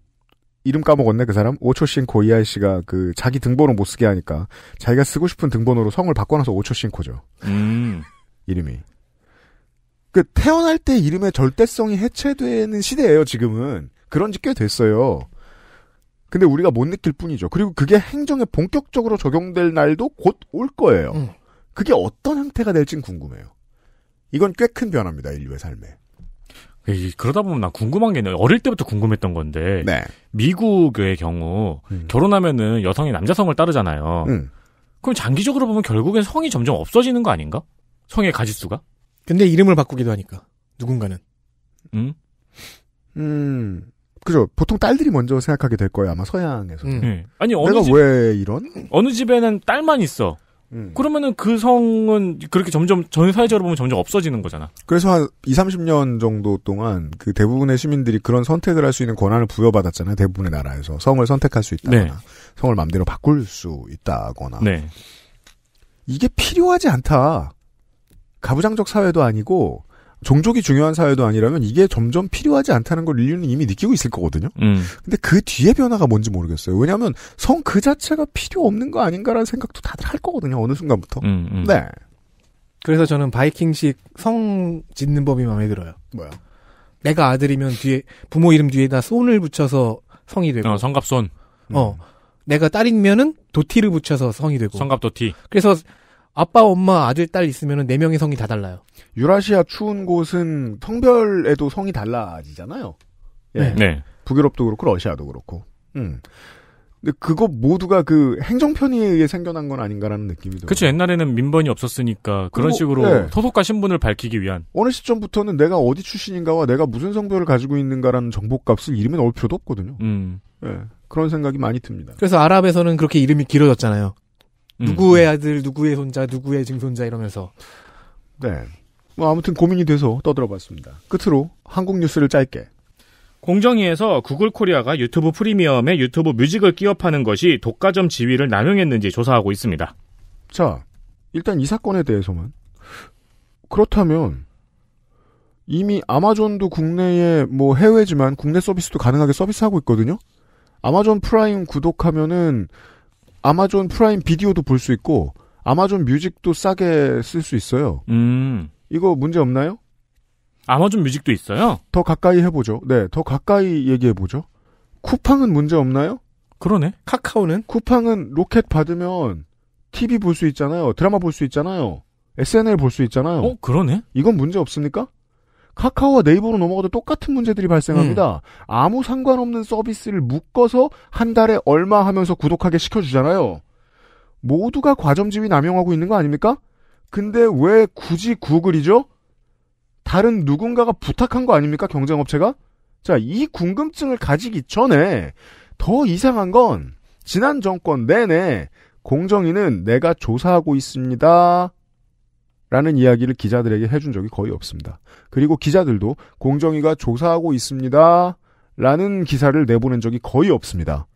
이름 까먹었네 그 사람 오초신 고이아이 씨가 그 자기 등번호 못 쓰게 하니까 자기가 쓰고 싶은 등번호로 성을 바꿔놔서 오초신 코죠. 음. 이름이. 그 태어날 때 이름의 절대성이 해체되는 시대예요 지금은 그런지 꽤 됐어요. 근데 우리가 못 느낄 뿐이죠. 그리고 그게 행정에 본격적으로 적용될 날도 곧 올 거예요. 음. 그게 어떤 형태가 될진 궁금해요. 이건 꽤 큰 변화입니다 인류의 삶에. 그러다 보면 나 궁금한 게 있네요. 어릴 때부터 궁금했던 건데 네. 미국의 경우 음. 결혼하면은 여성이 남자성을 따르잖아요. 음. 그럼 장기적으로 보면 결국엔 성이 점점 없어지는 거 아닌가? 성의 가짓수가? 근데 이름을 바꾸기도 하니까 누군가는. 음. 음. 그죠. 보통 딸들이 먼저 생각하게 될 거예요. 아마 서양에서. 음. 네. 아니 어느 내가 집, 왜 이런? 어느 집에는 딸만 있어. 음. 그러면은 그 성은 그렇게 점점 전 사회적으로 보면 점점 없어지는 거잖아. 그래서 한 2, 30년 정도 동안 그 대부분의 시민들이 그런 선택을 할 수 있는 권한을 부여받았잖아요. 대부분의 나라에서 성을 선택할 수 있다거나 네. 성을 마음대로 바꿀 수 있다거나. 네. 이게 필요하지 않다. 가부장적 사회도 아니고 종족이 중요한 사회도 아니라면 이게 점점 필요하지 않다는 걸 인류는 이미 느끼고 있을 거거든요. 음. 근데 그 뒤에 변화가 뭔지 모르겠어요. 왜냐하면 성 그 자체가 필요 없는 거 아닌가라는 생각도 다들 할 거거든요. 어느 순간부터. 음, 음. 네. 그래서 저는 바이킹식 성 짓는 법이 마음에 들어요. 뭐야? 내가 아들이면 뒤에 부모 이름 뒤에다 손을 붙여서 성이 되고. 어, 성갑손. 어. 음. 내가 딸이면은 도티를 붙여서 성이 되고. 성갑 도티. 그래서 아빠, 엄마, 아들, 딸 있으면 네 명의 성이 다 달라요. 유라시아 추운 곳은 성별에도 성이 달라지잖아요. 예. 네. 네. 북유럽도 그렇고 러시아도 그렇고. 음. 근데 그거 모두가 그 행정 편의에 의해 생겨난 건 아닌가라는 느낌이 들어요. 그렇죠. 옛날에는 민번이 없었으니까 그런 그리고, 식으로 네. 소속과 신분을 밝히기 위한 어느 시점부터는 내가 어디 출신인가와 내가 무슨 성별을 가지고 있는가라는 정보값을 이름에 넣을 필요도 없거든요. 음. 네. 그런 생각이 많이 듭니다. 그래서 아랍에서는 그렇게 이름이 길어졌잖아요. 음, 누구의 음. 아들, 누구의 손자, 누구의 증손자 이러면서. 네. 뭐 아무튼 고민이 돼서 떠들어봤습니다. 끝으로 한국 뉴스를 짧게. 공정위에서 구글 코리아가 유튜브 프리미엄에 유튜브 뮤직을 끼워 파는 것이 독과점 지위를 남용했는지 조사하고 있습니다. 자, 일단 이 사건에 대해서만. 그렇다면 이미 아마존도 국내에 뭐 해외지만 국내 서비스도 가능하게 서비스하고 있거든요. 아마존 프라임 구독하면은 아마존 프라임 비디오도 볼 수 있고 아마존 뮤직도 싸게 쓸 수 있어요. 음. 이거 문제 없나요? 아마존 뮤직도 있어요? 더 가까이 해보죠. 네, 더 가까이 얘기해보죠. 쿠팡은 문제 없나요? 그러네. 카카오는? 쿠팡은 로켓 받으면 TV 볼 수 있잖아요. 드라마 볼 수 있잖아요. SNL 볼 수 있잖아요. 어, 그러네. 이건 문제 없습니까? 카카오와 네이버로 넘어가도 똑같은 문제들이 발생합니다. 음. 아무 상관없는 서비스를 묶어서 한 달에 얼마 하면서 구독하게 시켜주잖아요. 모두가 과점지위 남용하고 있는 거 아닙니까? 근데 왜 굳이 구글이죠? 다른 누군가가 부탁한 거 아닙니까? 경쟁업체가? 자, 이 궁금증을 가지기 전에 더 이상한 건 지난 정권 내내 공정위는 내가 조사하고 있습니다. 라는 이야기를 기자들에게 해준 적이 거의 없습니다. 그리고 기자들도 공정위가 조사하고 있습니다. 라는 기사를 내보낸 적이 거의 없습니다.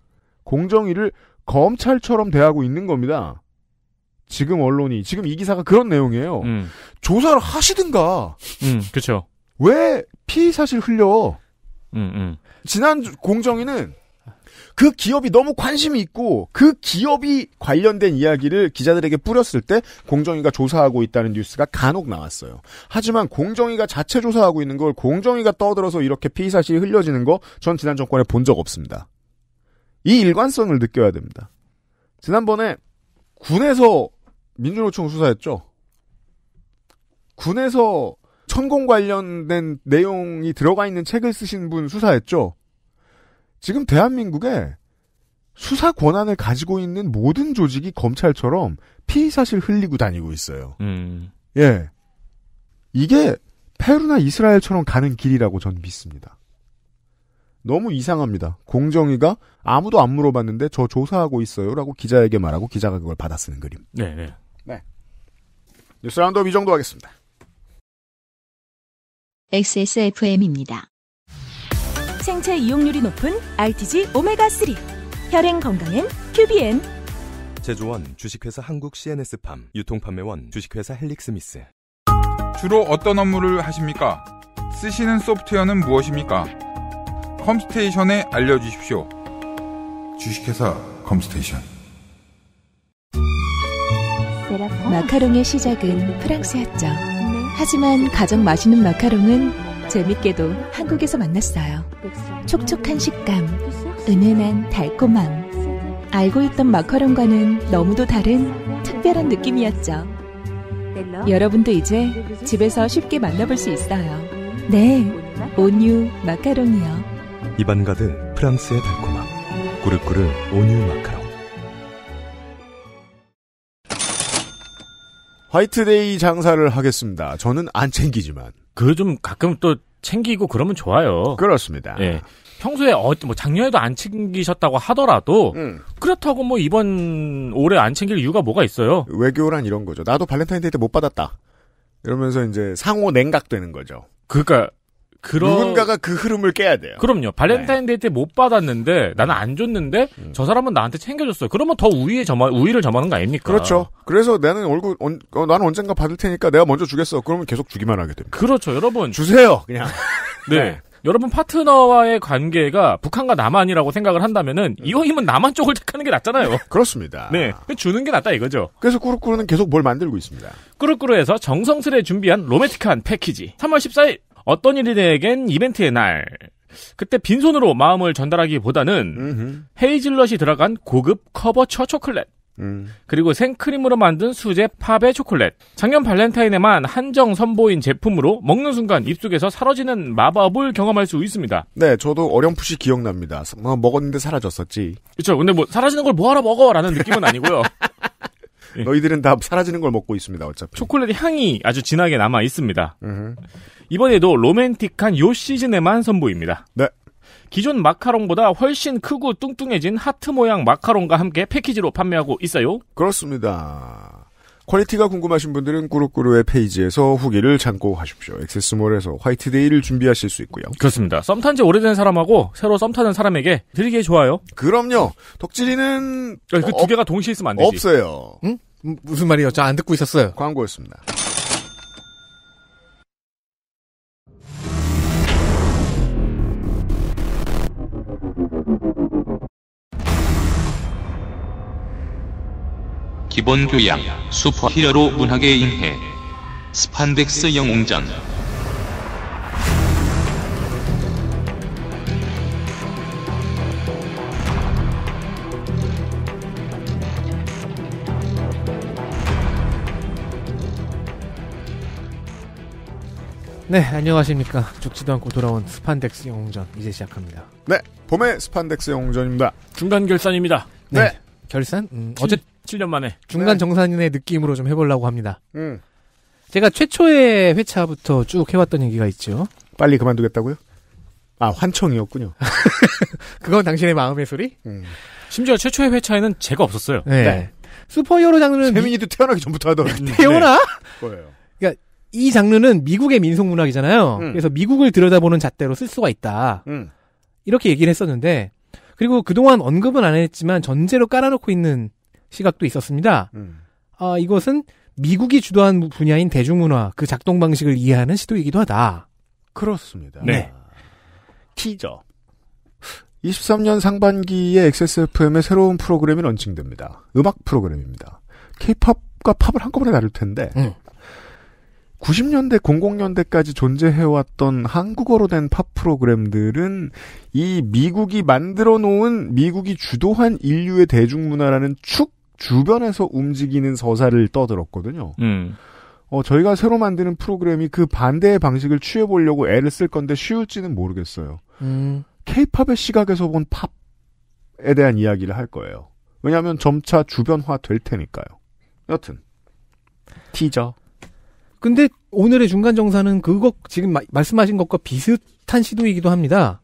공정위를 검찰처럼 대하고 있는 겁니다. 지금 언론이 지금 이 기사가 그런 내용이에요. 음. 조사를 하시든가. 음, 그렇죠. 왜 피의 사실 흘려? 음, 음. 지난 공정위는 그 기업이 너무 관심이 있고 그 기업이 관련된 이야기를 기자들에게 뿌렸을 때 공정위가 조사하고 있다는 뉴스가 간혹 나왔어요. 하지만 공정위가 자체 조사하고 있는 걸 공정위가 떠들어서 이렇게 피의 사실이 흘려지는 거 전 지난 정권에 본 적 없습니다. 이 일관성을 느껴야 됩니다. 지난번에 군에서 민주노총 수사했죠. 군에서 천공 관련된 내용이 들어가 있는 책을 쓰신 분 수사했죠. 지금 대한민국에 수사 권한을 가지고 있는 모든 조직이 검찰처럼 피의 사실 흘리고 다니고 있어요. 음. 예. 이게 페루나 이스라엘처럼 가는 길이라고 전 믿습니다. 너무 이상합니다. 공정위가 아무도 안 물어봤는데 저 조사하고 있어요라고 기자에게 말하고 기자가 그걸 받아 쓰는 그림. 네, 네. 네. 뉴스 라운드업 이 정도 하겠습니다. XSFM입니다. 생체 이용률이 높은 RTG 오메가3 혈행 건강엔 큐비엔 제조원 주식회사 한국 CNS팜 유통판매원 주식회사 헬릭스미스 주로 어떤 업무를 하십니까? 쓰시는 소프트웨어는 무엇입니까? 컴스테이션에 알려주십시오. 주식회사 컴스테이션 마카롱의 시작은 프랑스였죠. 하지만 가장 맛있는 마카롱은 재밌게도 한국에서 만났어요. 촉촉한 식감, 음. 은은한 달콤함. 알고 있던 마카롱과는 너무도 다른 특별한 느낌이었죠. 여러분도 이제 집에서 쉽게 만나볼 수 있어요. 네, 온유 마카롱이요. 입안 가득 프랑스의 달콤함. 꾸르꾸르 온유 마카롱. 화이트데이 장사를 하겠습니다. 저는 안 챙기지만. 그좀 가끔 또 챙기고 그러면 좋아요. 그렇습니다. 예. 평소에 어, 뭐 작년에도 안 챙기셨다고 하더라도 음. 그렇다고 뭐 이번 올해 안 챙길 이유가 뭐가 있어요? 외교란 이런 거죠. 나도 발렌타인데이 때 못 받았다. 이러면서 이제 상호 냉각되는 거죠. 그러니까 그런 누군가가 그 흐름을 깨야 돼요. 그럼요. 발렌타인데이 네. 때못 받았는데 나는 안 줬는데 음. 저 사람은 나한테 챙겨줬어요. 그러면 더 우위에 점하, 우위를 점하는 거 아닙니까? 그렇죠. 그래서 나는 얼굴 온, 어, 나는 언젠가 받을 테니까 내가 먼저 주겠어. 그러면 계속 주기만 하게 됩니다. 그렇죠, 여러분. 주세요, 그냥. 네. 네. 여러분 파트너와의 관계가 북한과 남한이라고 생각을 한다면은 음. 이왕이면 남한 쪽을 택하는 게 낫잖아요. 그렇습니다. 네, 주는 게 낫다 이거죠. 그래서 꾸루꾸루는 계속 뭘 만들고 있습니다. 꾸루꾸루에서 정성스레 준비한 로맨틱한 패키지. 3월 14일 어떤 일에겐 이벤트의 날. 그때 빈손으로 마음을 전달하기보다는 음흠. 헤이즐넛이 들어간 고급 커버처 초콜릿. 음. 그리고 생크림으로 만든 수제 팝의 초콜릿. 작년 발렌타인에만 한정 선보인 제품으로 먹는 순간 입속에서 사라지는 마법을 경험할 수 있습니다. 네, 저도 어렴풋이 기억납니다. 뭐 먹었는데 사라졌었지. 그렇죠. 근데 뭐 사라지는 걸 뭐하러 먹어라는 느낌은 아니고요. 너희들은 다 사라지는 걸 먹고 있습니다. 어차피 초콜릿 향이 아주 진하게 남아 있습니다. 음흠. 이번에도 로맨틱한 요 시즌에만 선보입니다. 네. 기존 마카롱보다 훨씬 크고 뚱뚱해진 하트 모양 마카롱과 함께 패키지로 판매하고 있어요. 그렇습니다. 퀄리티가 궁금하신 분들은 꾸룩꾸룩의 페이지에서 후기를 참고하십시오. 엑세스몰에서 화이트데이를 준비하실 수 있고요. 그렇습니다. 썸탄지 오래된 사람하고 새로 썸 타는 사람에게 드리기 좋아요. 그럼요. 덕질이는 그 두 개가 동시에 있으면 안 되지. 없어요. 응? 무슨 말이었죠? 안 듣고 있었어요. 광고였습니다. 기본 교양, 슈퍼 히어로 문학의 인해, 스판덱스 영웅전. 네, 안녕하십니까. 죽지도 않고 돌아온 스판덱스 영웅전 이제 시작합니다. 네, 봄의 스판덱스 영웅전입니다. 중간 결산입니다. 네. 네. 결산? 음, 어쨌든 7년 만에. 중간 네. 정산인의 느낌으로 좀 해보려고 합니다. 음. 제가 최초의 회차부터 쭉 해왔던 얘기가 있죠. 빨리 그만두겠다고요? 아, 환청이었군요. 그건 당신의 마음의 소리? 음. 심지어 최초의 회차에는 제가 없었어요. 네. 네. 슈퍼히어로 장르는. 세민이도 미... 태어나기 전부터 하던. 네. 태어나? 뭐예요? 네. 그러니까 이 장르는 미국의 민속문학이잖아요. 음. 그래서 미국을 들여다보는 잣대로 쓸 수가 있다. 음. 이렇게 얘기를 했었는데, 그리고 그동안 언급은 안 했지만 전제로 깔아놓고 있는 시각도 있었습니다. 음. 아, 이것은 미국이 주도한 분야인 대중문화 그 작동 방식을 이해하는 시도이기도 하다. 그렇습니다. 네. 티저. 23년 상반기에 XSFM의 새로운 프로그램이 런칭됩니다. 음악 프로그램입니다. 케이팝과 팝을 한꺼번에 다룰 텐데 음. 90년대, 00년대까지 존재해왔던 한국어로 된 팝 프로그램들은 이 미국이 만들어 놓은 미국이 주도한 인류의 대중문화라는 축 주변에서 움직이는 서사를 떠들었거든요. 음. 어, 저희가 새로 만드는 프로그램이 그 반대의 방식을 취해보려고 애를 쓸 건데 쉬울지는 모르겠어요. 케이팝의 음. 시각에서 본 팝에 대한 이야기를 할 거예요. 왜냐하면 점차 주변화 될 테니까요. 여튼 티저. 근데 오늘의 중간 정사는 그거 지금 마, 말씀하신 것과 비슷한 시도이기도 합니다.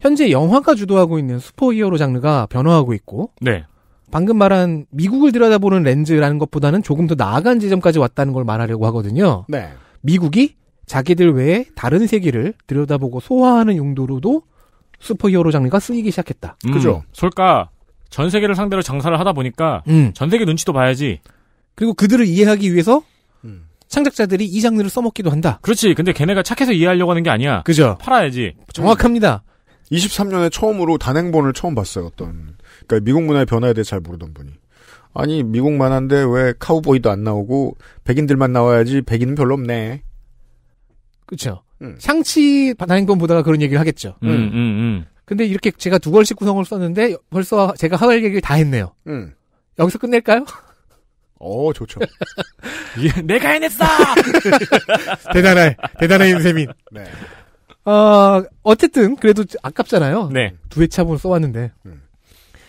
현재 영화가 주도하고 있는 스포 히어로 장르가 변화하고 있고, 네. 방금 말한 미국을 들여다보는 렌즈라는 것보다는 조금 더 나아간 지점까지 왔다는 걸 말하려고 하거든요. 네. 미국이 자기들 외에 다른 세계를 들여다보고 소화하는 용도로도 슈퍼히어로 장르가 쓰이기 시작했다. 음, 그죠? 솔까 전 세계를 상대로 장사를 하다 보니까 음. 전 세계 눈치도 봐야지. 그리고 그들을 이해하기 위해서 음. 창작자들이 이 장르를 써먹기도 한다. 그렇지. 근데 걔네가 착해서 이해하려고 하는 게 아니야. 그죠. 팔아야지. 정확합니다. 23년에 처음으로 단행본을 처음 봤어요. 어떤 그러니까 미국 문화의 변화에 대해 잘 모르던 분이 아니 미국 만화인데 왜 카우보이도 안 나오고 백인들만 나와야지 백인은 별로 없네. 그렇죠. 음. 상치 단행본 보다가 그런 얘기를 하겠죠. 음, 음, 음, 음. 근데 이렇게 제가 두 권씩 구성을 썼는데 벌써 제가 하할 얘기를 다 했네요. 음. 여기서 끝낼까요? 어, 좋죠. 내가 해냈어! 대단해, 대단해, 윤세민 네. 어, 어쨌든 그래도 아깝잖아요. 네. 두 회차분 써왔는데. 음.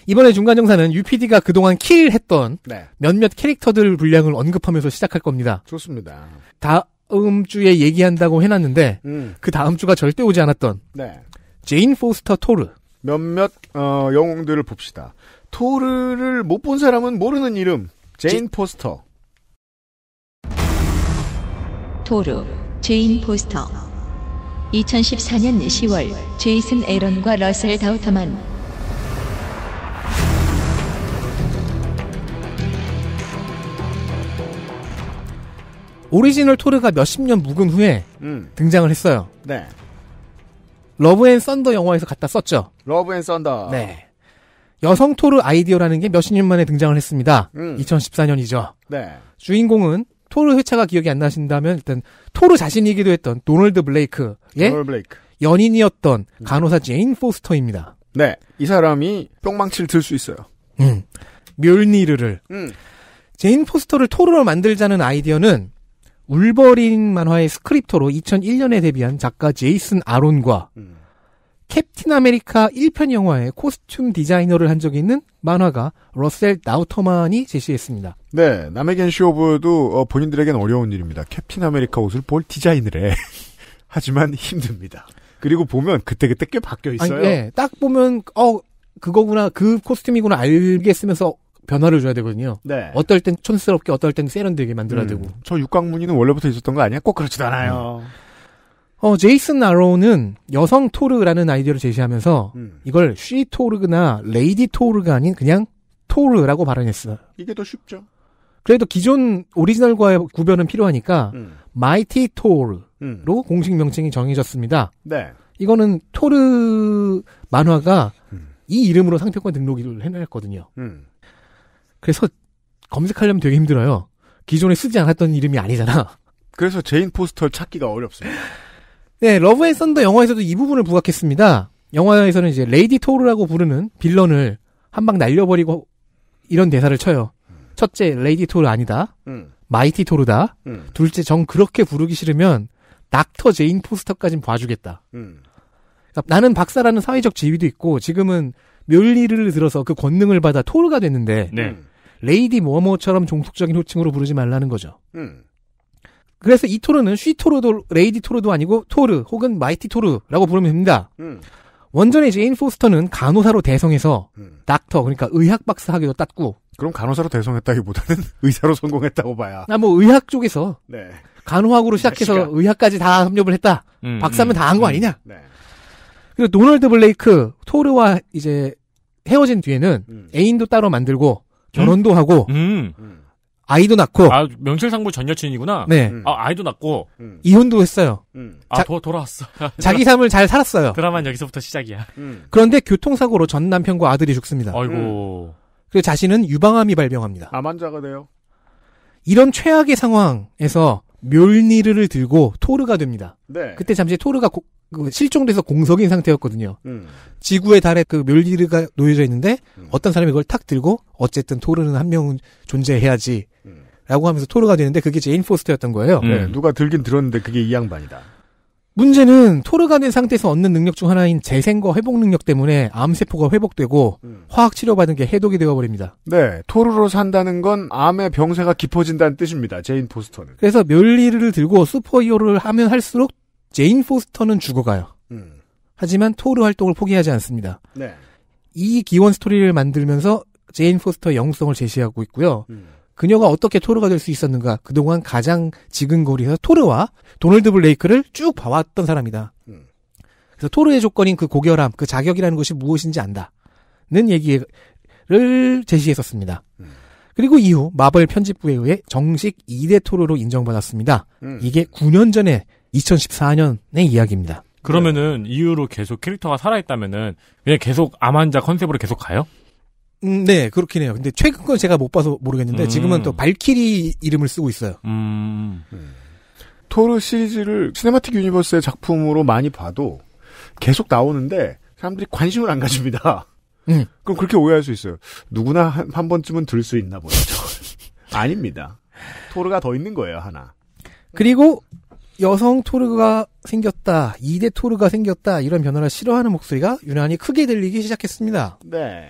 이번에 중간정사는 UPD가 그동안 킬했던 네. 몇몇 캐릭터들 분량을 언급하면서 시작할 겁니다. 좋습니다. 다음 주에 얘기한다고 해놨는데 음. 그 다음 주가 절대 오지 않았던 네. 제인 포스터 토르 몇몇 어, 영웅들을 봅시다. 토르를 못 본 사람은 모르는 이름 제인 제... 포스터 토르 제인 포스터 2014년 10월 제이슨 에런과 러셀 다우터만 오리지널 토르가 몇십 년 묵은 후에 음. 등장을 했어요. 네. 러브 앤 썬더 영화에서 갖다 썼죠. 러브 앤 썬더. 네. 여성 토르 아이디어라는 게 몇십 년 만에 등장을 했습니다. 음. 2014년이죠. 네. 주인공은 토르 회차가 기억이 안 나신다면 일단 토르 자신이기도 했던 도널드 블레이크 예? 블레이크. 연인이었던 간호사 제인 포스터입니다. 네, 이 사람이 뿅망치를 들 수 있어요. 음, 뮬니르를. 음. 제인 포스터를 토르로 만들자는 아이디어는 울버린 만화의 스크립터로 2001년에 데뷔한 작가 제이슨 아론과 음. 캡틴 아메리카 1편 영화의 코스튬 디자이너를 한 적이 있는 만화가 러셀 나우터만이 제시했습니다. 네, 남에겐 쇼브도 어, 본인들에겐 어려운 일입니다. 캡틴 아메리카 옷을 볼 디자인을 해. 하지만 힘듭니다. 그리고 보면 그때그때 꽤 바뀌어 있어요. 아니, 예, 네, 딱 보면 어 그거구나 그 코스튬이구나 알게 쓰면서 변화를 줘야 되거든요. 네. 어떨 땐 촌스럽게 어떨 땐 세련되게 만들어야 음, 되고. 저 육각무늬는 원래부터 있었던 거 아니야? 꼭 그렇지도 않아요. 음. 어, 제이슨 나로우는 여성 토르라는 아이디어를 제시하면서 음. 이걸 쉬 토르나 레이디 토르가 아닌 그냥 토르라고 발언했어. 이게 더 쉽죠. 그래도 기존 오리지널과의 구별은 필요하니까 음. 마이티 토르로 음. 공식 명칭이 정해졌습니다. 네. 이거는 토르 만화가 음. 이 이름으로 상표권 등록을 해놨거든요 음. 그래서 검색하려면 되게 힘들어요. 기존에 쓰지 않았던 이름이 아니잖아. 그래서 제인 포스터를 찾기가 어렵습니다. 네, 러브 앤 썬더 영화에서도 이 부분을 부각했습니다. 영화에서는 이제 레이디 토르라고 부르는 빌런을 한 방 날려버리고 이런 대사를 쳐요. 첫째, 레이디 토르 아니다. 음. 마이티 토르다. 음. 둘째, 정 그렇게 부르기 싫으면 닥터 제인 포스터까진 봐주겠다. 음. 그러니까 나는 박사라는 사회적 지위도 있고 지금은 멸리를 들어서 그 권능을 받아 토르가 됐는데 네. 음. 레이디 뭐뭐처럼 종속적인 호칭으로 부르지 말라는 거죠. 음. 그래서 이 토르는 쉬 토르도 레이디 토르도 아니고 토르 혹은 마이티 토르라고 부르면 됩니다. 음. 원전에 제인 포스터는 간호사로 대성해서 음. 닥터 그러니까 의학 박사 학위도 땄고 그럼 간호사로 대성했다기보다는 의사로 성공했다고 봐야. 나뭐 아, 의학 쪽에서 네. 간호학으로 시작해서 시간. 의학까지 다 협력을 했다. 음, 박사면 음, 다한 거 음. 아니냐. 네. 그리고 노널드 블레이크 토르와 이제 헤어진 뒤에는 음. 애인도 따로 만들고 결혼도 음? 하고 아이도 낳고. 아, 명실상부 전 여친이구나. 네. 음. 아, 아이도 낳고. 음. 이혼도 했어요. 음. 아, 자, 아, 도, 돌아왔어. 자기 삶을 잘 살았어요. 드라마는 여기서부터 시작이야. 음. 그런데 교통사고로 전 남편과 아들이 죽습니다. 아이고. 음. 그리고 자신은 유방암이 발병합니다. 암 환자가 돼요. 이런 최악의 상황에서 묘니르를 들고 토르가 됩니다. 네. 그때 잠시 토르가 고, 그 실종돼서 공석인 상태였거든요. 음. 지구의 달에 그 묘일니르가 놓여져 있는데 음. 어떤 사람이 그걸 탁 들고 어쨌든 토르는 한 명은 존재해야지 라고 하면서 토르가 되는데 그게 제인 포스터였던 거예요. 음. 네, 누가 들긴 들었는데 그게 이 양반이다. 문제는 토르가 된 상태에서 얻는 능력 중 하나인 재생과 회복 능력 때문에 암세포가 회복되고 음. 화학 치료받은 게 해독이 되어버립니다. 네, 토르로 산다는 건 암의 병세가 깊어진다는 뜻입니다. 제인 포스터는. 그래서 멸리를 들고 슈퍼히어로를 하면 할수록 제인 포스터는 죽어가요. 음. 하지만 토르 활동을 포기하지 않습니다. 네. 이 기원 스토리를 만들면서 제인 포스터의 영성을 제시하고 있고요. 음. 그녀가 어떻게 토르가 될 수 있었는가 그동안 가장 지근거리에서 토르와 도널드 블레이크를 쭉 봐왔던 사람이다. 음. 그래서 토르의 조건인 그 고결함, 그 자격이라는 것이 무엇인지 안다는 얘기를 제시했었습니다. 음. 그리고 이후 마블 편집부에 의해 정식 2대 토르로 인정받았습니다. 음. 이게 9년 전에 2014년의 이야기입니다. 그러면은 이후로 계속 캐릭터가 살아있다면은 그냥 계속 암환자 컨셉으로 계속 가요? 음, 네, 그렇긴 해요. 근데 최근 건 제가 못 봐서 모르겠는데 음. 지금은 또 발키리 이름을 쓰고 있어요. 음. 네. 토르 시리즈를 시네마틱 유니버스의 작품으로 많이 봐도 계속 나오는데 사람들이 관심을 안 가집니다. 음. 그럼 그렇게 오해할 수 있어요. 누구나 한, 한 번쯤은 들 수 있나 보죠 아닙니다. 토르가 더 있는 거예요, 하나. 그리고 여성 토르가 생겼다, 2대 토르가 생겼다, 이런 변화를 싫어하는 목소리가 유난히 크게 들리기 시작했습니다. 네.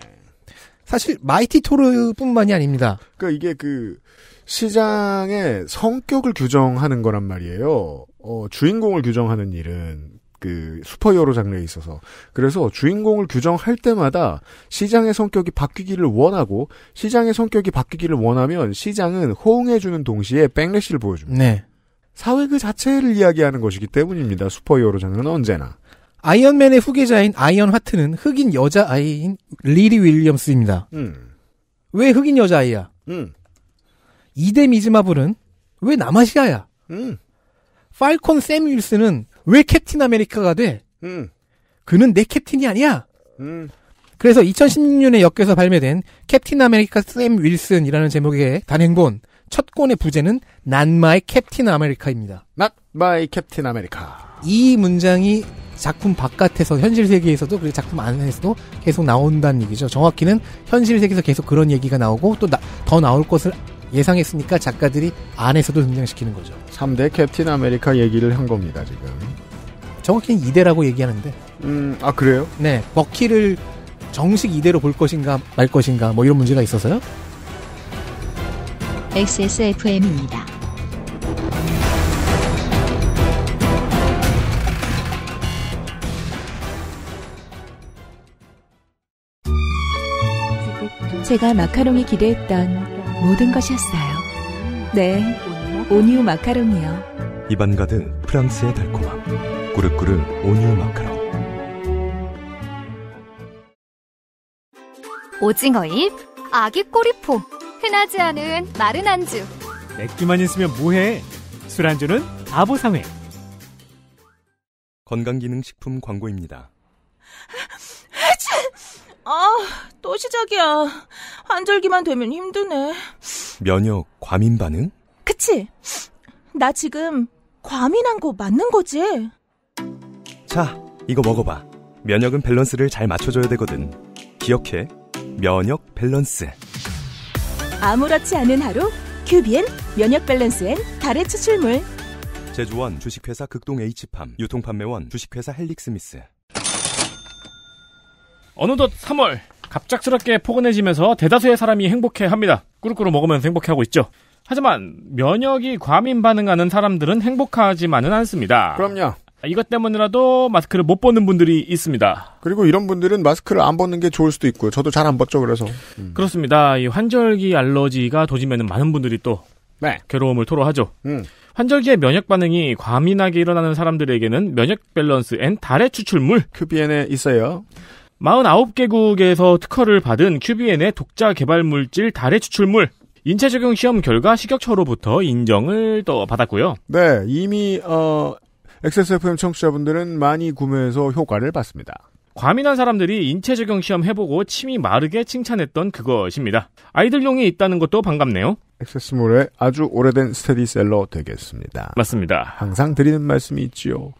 사실 마이티 토르뿐만이 아닙니다. 그러니까 이게 그 시장의 성격을 규정하는 거란 말이에요. 어, 주인공을 규정하는 일은 그 슈퍼히어로 장르에 있어서 그래서 주인공을 규정할 때마다 시장의 성격이 바뀌기를 원하고 시장의 성격이 바뀌기를 원하면 시장은 호응해주는 동시에 백래시를 보여줍니다. 네. 사회 그 자체를 이야기하는 것이기 때문입니다. 슈퍼히어로 장르는 언제나. 아이언맨의 후계자인 아이언 화트는 흑인 여자아이인 리리 윌리엄스입니다. 음. 왜 흑인 여자아이야? 음. 이데 미즈마블은 왜 남아시아야? 음. 팔콘 샘 윌슨은 왜 캡틴 아메리카가 돼? 음. 그는 내 캡틴이 아니야. 음. 그래서 2016년에 역에서 발매된 캡틴 아메리카 샘 윌슨이라는 제목의 단행본 첫 권의 부제는 난 마이 캡틴 아메리카입니다. Not my 캡틴 아메리카. 이 문장이 작품 바깥에서 현실 세계에서도 그리고 작품 안에서도 계속 나온다는 얘기죠. 정확히는 현실 세계에서 계속 그런 얘기가 나오고 또 더 나올 것을 예상했으니까 작가들이 안에서도 등장시키는 거죠. 3대 캡틴 아메리카 얘기를 한 겁니다, 지금. 정확히는 2대라고 얘기하는데. 음, 아, 그래요? 네. 버키를 정식 2대로 볼 것인가 말 것인가 뭐 이런 문제가 있어서요. XSFM입니다. 제가 마카롱이 기대했던 모든 것이었어요. 네, 오뉴 마카롱이요. 입안 가득 프랑스의 달콤함. 꾸르꾸르 오뉴 마카롱. 오징어잎, 아기 꼬리포, 흔하지 않은 마른 안주. 맥주만 있으면 뭐해? 술안주는 아보상회. 건강기능식품 광고입니다. 아, 또 시작이야. 환절기만 되면 힘드네. 면역 과민 반응? 그치? 나 지금 과민한 거 맞는 거지? 자, 이거 먹어봐. 면역은 밸런스를 잘 맞춰줘야 되거든. 기억해. 면역 밸런스. 아무렇지 않은 하루, 큐비엔 면역 밸런스엔 다래 추출물. 제조원 주식회사 극동 H팜, 유통판매원 주식회사 헬릭스미스. 어느덧 3월 갑작스럽게 포근해지면서 대다수의 사람이 행복해합니다. 꾸룩꾸룩 먹으면서 행복해하고 있죠. 하지만 면역이 과민 반응하는 사람들은 행복하지만은 않습니다. 그럼요. 이것 때문이라도 마스크를 못 벗는 분들이 있습니다. 그리고 이런 분들은 마스크를 안 벗는 게 좋을 수도 있고요. 저도 잘 안 벗죠, 그래서. 음. 그렇습니다. 이 환절기 알러지가 도지면 많은 분들이 또 네. 괴로움을 토로하죠. 음. 환절기의 면역 반응이 과민하게 일어나는 사람들에게는 면역 밸런스 N 달의 추출물 큐비엔에 있어요. 49개국에서 특허를 받은 큐비엔의 독자 개발 물질 달의 추출물 인체 적용 시험 결과 식약처로부터 인정을 또 받았고요. 네, 이미 어 XSFM 청취자분들은 많이 구매해서 효과를 봤습니다. 과민한 사람들이 인체 적용 시험 해보고 침이 마르게 칭찬했던 그것입니다. 아이들용이 있다는 것도 반갑네요. 엑세스몰의 아주 오래된 스테디셀러 되겠습니다. 맞습니다. 항상 드리는 말씀이 있지요.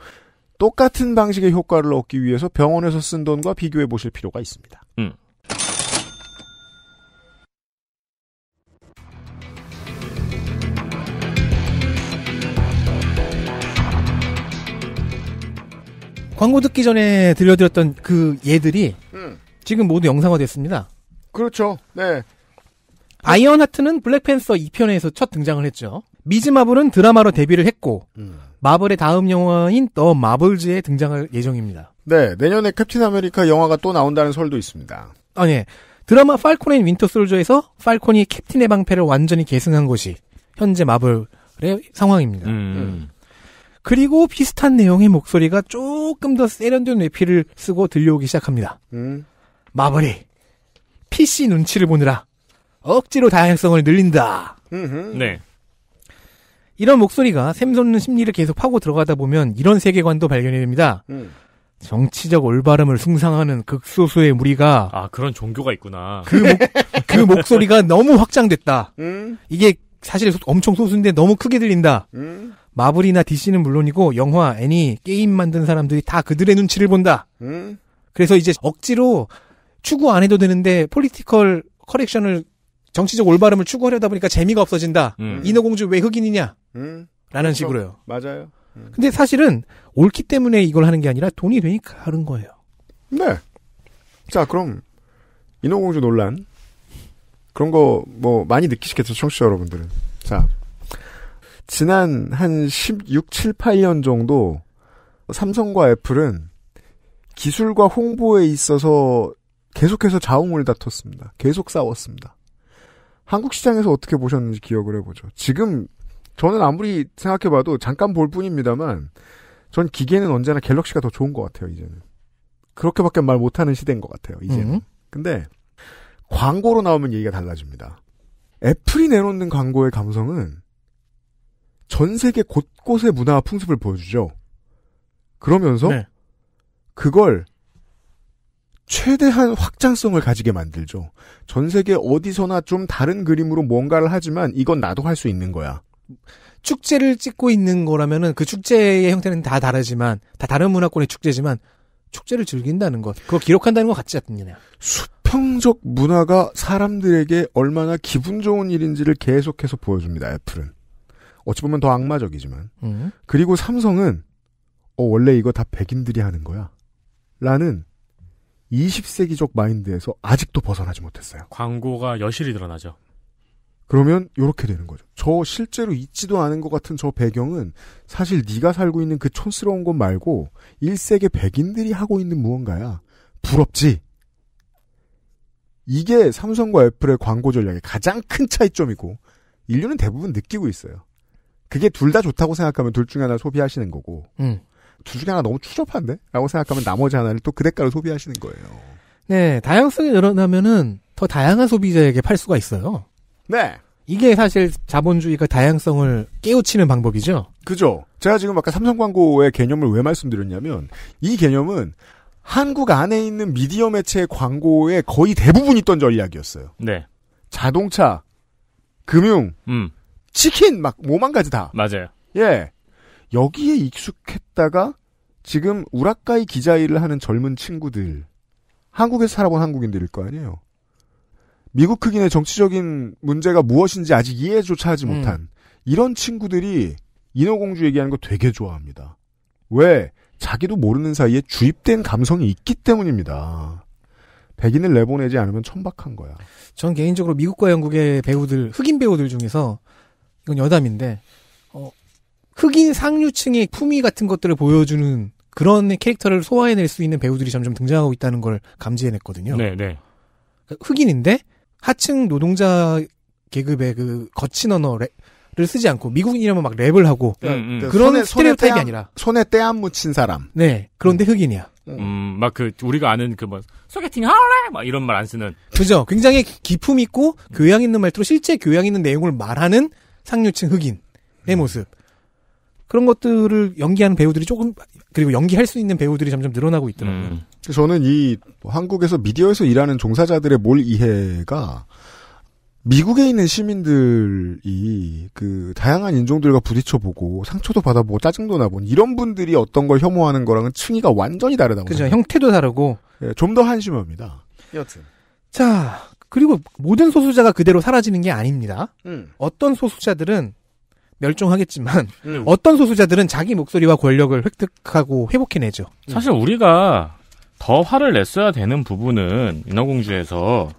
똑같은 방식의 효과를 얻기 위해서 병원에서 쓴 돈과 비교해 보실 필요가 있습니다. 음. 광고 듣기 전에 들려드렸던 그 예들이 음. 지금 모두 영상화 됐습니다. 그렇죠. 네. 아이언하트는 블랙팬서 2편에서 첫 등장을 했죠. 미즈마블은 드라마로 데뷔를 했고 음. 마블의 다음 영화인 더 마블즈에 등장할 예정입니다. 네, 내년에 캡틴 아메리카 영화가 또 나온다는 설도 있습니다. 아, 네. 드라마 팔콘 앤 윈터 솔저에서 팔콘이 캡틴의 방패를 완전히 계승한 것이 현재 마블의 상황입니다. 음. 음. 그리고 비슷한 내용의 목소리가 조금 더 세련된 외피를 쓰고 들려오기 시작합니다. 음. 마블이 PC 눈치를 보느라 억지로 다양성을 늘린다. 음흠. 네. 이런 목소리가 샘솟는 심리를 계속 파고 들어가다 보면 이런 세계관도 발견이 됩니다. 음. 정치적 올바름을 숭상하는 극소수의 무리가 아 그런 종교가 있구나. 그, 목, 그 목소리가 너무 확장됐다. 음. 이게 사실 엄청 소수인데 너무 크게 들린다. 음. 마블이나 DC는 물론이고 영화, 애니, 게임 만든 사람들이 다 그들의 눈치를 본다. 음. 그래서 이제 억지로 추구 안 해도 되는데 폴리티컬 커렉션을 정치적 올바름을 추구하려다 보니까 재미가 없어진다. 음. 인어공주 왜 흑인이냐? 음. 라는 식으로요. 맞아요. 음. 근데 사실은 옳기 때문에 이걸 하는 게 아니라 돈이 되니까 하는 거예요. 네. 자, 그럼 인어공주 논란 그런 거 뭐 많이 느끼시겠죠, 청취자 여러분들은. 자. 지난 한 16, 7, 8년 정도 삼성과 애플은 기술과 홍보에 있어서 계속해서 자웅을 다퉜습니다. 계속 싸웠습니다. 한국 시장에서 어떻게 보셨는지 기억을 해보죠. 지금 저는 아무리 생각해봐도 잠깐 볼 뿐입니다만 전 기계는 언제나 갤럭시가 더 좋은 것 같아요. 이제는 그렇게밖에 말 못하는 시대인 것 같아요. 이제는. 음. 근데 광고로 나오면 얘기가 달라집니다. 애플이 내놓는 광고의 감성은 전 세계 곳곳의 문화와 풍습을 보여주죠. 그러면서 네. 그걸 최대한 확장성을 가지게 만들죠. 전 세계 어디서나 좀 다른 그림으로 뭔가를 하지만 이건 나도 할 수 있는 거야. 축제를 찍고 있는 거라면은 그 축제의 형태는 다 다르지만 다 다른 문화권의 축제지만 축제를 즐긴다는 것, 그거 기록한다는 것 같지 않느냐. 수평적 문화가 사람들에게 얼마나 기분 좋은 일인지를 계속해서 보여줍니다. 애플은 어찌 보면 더 악마적이지만 음. 그리고 삼성은 어, 원래 이거 다 백인들이 하는 거야. 라는 20세기적 마인드에서 아직도 벗어나지 못했어요. 광고가 여실히 드러나죠. 그러면 이렇게 되는 거죠. 저 실제로 있지도 않은 것 같은 저 배경은 사실 네가 살고 있는 그 촌스러운 곳 말고 일세계 백인들이 하고 있는 무언가야. 부럽지. 이게 삼성과 애플의 광고 전략의 가장 큰 차이점이고 인류는 대부분 느끼고 있어요. 그게 둘 다 좋다고 생각하면 둘 중에 하나 소비하시는 거고 음. 둘 중에 하나 너무 추접한데? 라고 생각하면 나머지 하나를 또 그 대가로 소비하시는 거예요. 네, 다양성이 늘어나면은 더 다양한 소비자에게 팔 수가 있어요. 네. 이게 사실 자본주의가 그 다양성을 깨우치는 방법이죠. 그죠. 제가 지금 아까 삼성 광고의 개념을 왜 말씀드렸냐면 이 개념은 한국 안에 있는 미디어 매체의 광고에 거의 대부분 있던 전략이었어요. 네. 자동차, 금융, 음. 치킨 막 뭐만 가지 다. 맞아요. 예. 여기에 익숙했다가 지금 우라카이 기자 일을 하는 젊은 친구들, 한국에서 살아본 한국인들일 거 아니에요. 미국 흑인의 정치적인 문제가 무엇인지 아직 이해조차 하지 음. 못한 이런 친구들이 인어공주 얘기하는 거 되게 좋아합니다. 왜? 자기도 모르는 사이에 주입된 감성이 있기 때문입니다. 백인을 내보내지 않으면 천박한 거야. 전 개인적으로 미국과 영국의 배우들, 흑인 배우들 중에서 이건 여담인데 흑인 상류층의 품위 같은 것들을 보여주는 그런 캐릭터를 소화해낼 수 있는 배우들이 점점 등장하고 있다는 걸 감지해냈거든요. 네, 네. 그러니까 흑인인데 하층 노동자 계급의 그 거친 언어를 쓰지 않고 미국인이라면 막 랩을 하고 음, 음. 그 그런 손에, 스테레오타입이 손에 아니라 손에 때안 묻힌 사람. 네, 그런데 음. 흑인이야. 음, 음 막그 우리가 아는 그뭐 소개팅 하래 막 이런 말 안 쓰는. 그죠. 굉장히 기품 있고 교양 있는 말투로 실제 교양 있는 내용을 말하는 상류층 흑인의 음. 모습. 그런 것들을 연기하는 배우들이 조금 그리고 연기할 수 있는 배우들이 점점 늘어나고 있더라고요. 음. 저는 이 한국에서 미디어에서 일하는 종사자들의 몰 이해가 미국에 있는 시민들이 그 다양한 인종들과 부딪혀보고 상처도 받아보고 짜증도 나본 이런 분들이 어떤 걸 혐오하는 거랑은 층위가 완전히 다르다고. 그죠. 형태도 다르고. 네, 예, 좀더 한심합니다. 여튼. 자, 그리고 모든 소수자가 그대로 사라지는 게 아닙니다. 음. 어떤 소수자들은 멸종하겠지만 음. 어떤 소수자들은 자기 목소리와 권력을 획득하고 회복해내죠. 사실 우리가 더 화를 냈어야 되는 부분은 인어공주에서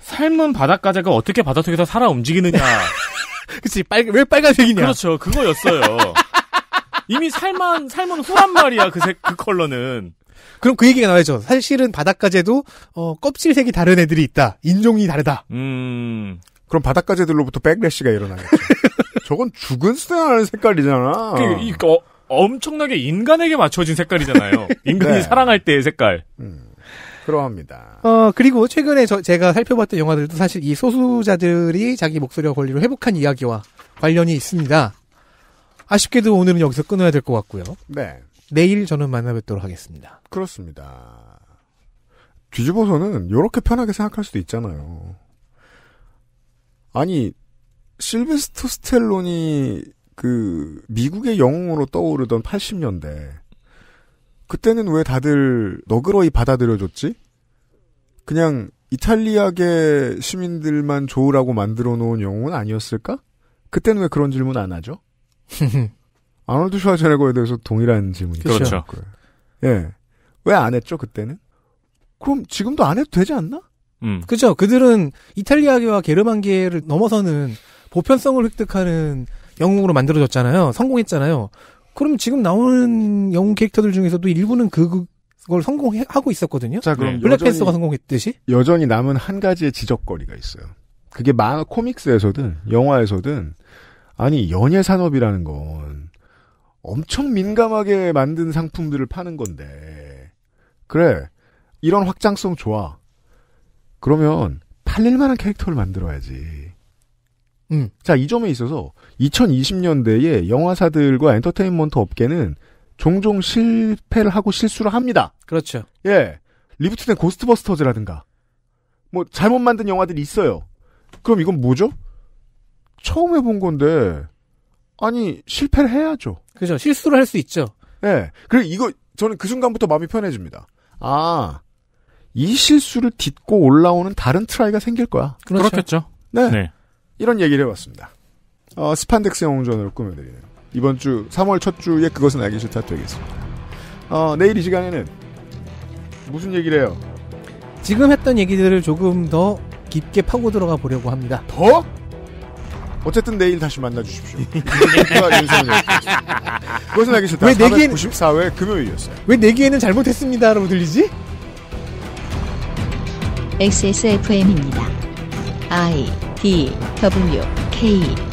삶은 바닷가재가 어떻게 바닷속에서 살아 움직이느냐. 그치, 빨, 왜 빨간색이냐. 그렇죠, 그거였어요. 이미 삶은, 삶은 후란 말이야, 그 색, 그 컬러는. 그럼 그 얘기가 나와야죠. 사실은 바닷가재도, 어, 껍질색이 다른 애들이 있다. 인종이 다르다. 음. 그럼 바닷가재들로부터 백래쉬가 일어나겠죠. 저건 죽은 스탠하는 색깔이잖아. 그, 이, 어, 엄청나게 인간에게 맞춰진 색깔이잖아요. 네. 인간이 네. 사랑할 때의 색깔. 음, 그러합니다. 어, 그리고 최근에 저, 제가 살펴봤던 영화들도 사실 이 소수자들이 자기 목소리와 권리를 회복한 이야기와 관련이 있습니다. 아쉽게도 오늘은 여기서 끊어야 될 것 같고요. 네. 내일 저는 만나뵙도록 하겠습니다. 그렇습니다. 뒤집어서는 이렇게 편하게 생각할 수도 있잖아요. 아니 실베스토 스텔론이 그 미국의 영웅으로 떠오르던 80년대 그때는 왜 다들 너그러이 받아들여줬지? 그냥 이탈리아계 시민들만 좋으라고 만들어 놓은 영웅은 아니었을까? 그때는 왜 그런 질문 안 하죠? 아놀드 슈와제네거에 대해서 동일한 질문이 그렇죠. 예. 그렇죠. 네. 왜안 했죠, 그때는? 그럼 지금도 안 해도 되지 않나? 음. 그죠. 그들은 이탈리아계와 게르만계를 넘어서는 보편성을 획득하는 영웅으로 만들어졌잖아요. 성공했잖아요. 그럼 지금 나오는 영웅 캐릭터들 중에서도 일부는 그, 걸 성공하고 있었거든요. 자, 그럼 네. 블랙팬서가 성공했듯이 여전히 남은 한 가지의 지적거리가 있어요. 그게 만화 코믹스에서든 영화에서든 아니 연예 산업이라는 건 엄청 민감하게 만든 상품들을 파는 건데 그래 이런 확장성 좋아 그러면 팔릴 만한 캐릭터를 만들어야지 음. 자, 이 점에 있어서 2020년대에 영화사들과 엔터테인먼트 업계는 종종 실패를 하고 실수를 합니다. 그렇죠. 예. 리부트된 고스트버스터즈라든가 뭐 잘못 만든 영화들이 있어요. 그럼 이건 뭐죠? 처음 해본 건데 아니 실패를 해야죠. 그죠. 실수를 할 수 있죠. 예. 그리고 이거 저는 그 순간부터 마음이 편해집니다. 아. 이 실수를 딛고 올라오는 다른 트라이가 생길 거야. 그렇죠. 그렇겠죠 네. 네. 이런 얘기를 해봤습니다. 어, 스판덱스 영웅전으로 꾸며드리는 이번 주 3월 첫 주에 그것은 알기 싫다 되겠습니다. 어, 내일 이 시간에는 무슨 얘기를 해요? 지금 했던 얘기들을 조금 더 깊게 파고 들어가 보려고 합니다. 더? 어쨌든 내일 다시 만나 주십시오. 아, 그것은 알기 싫다. 왜 494회 금요일이었어요. 왜 내기에는 네 잘못했습니다. 라고 들리지? XSFM입니다. I D W K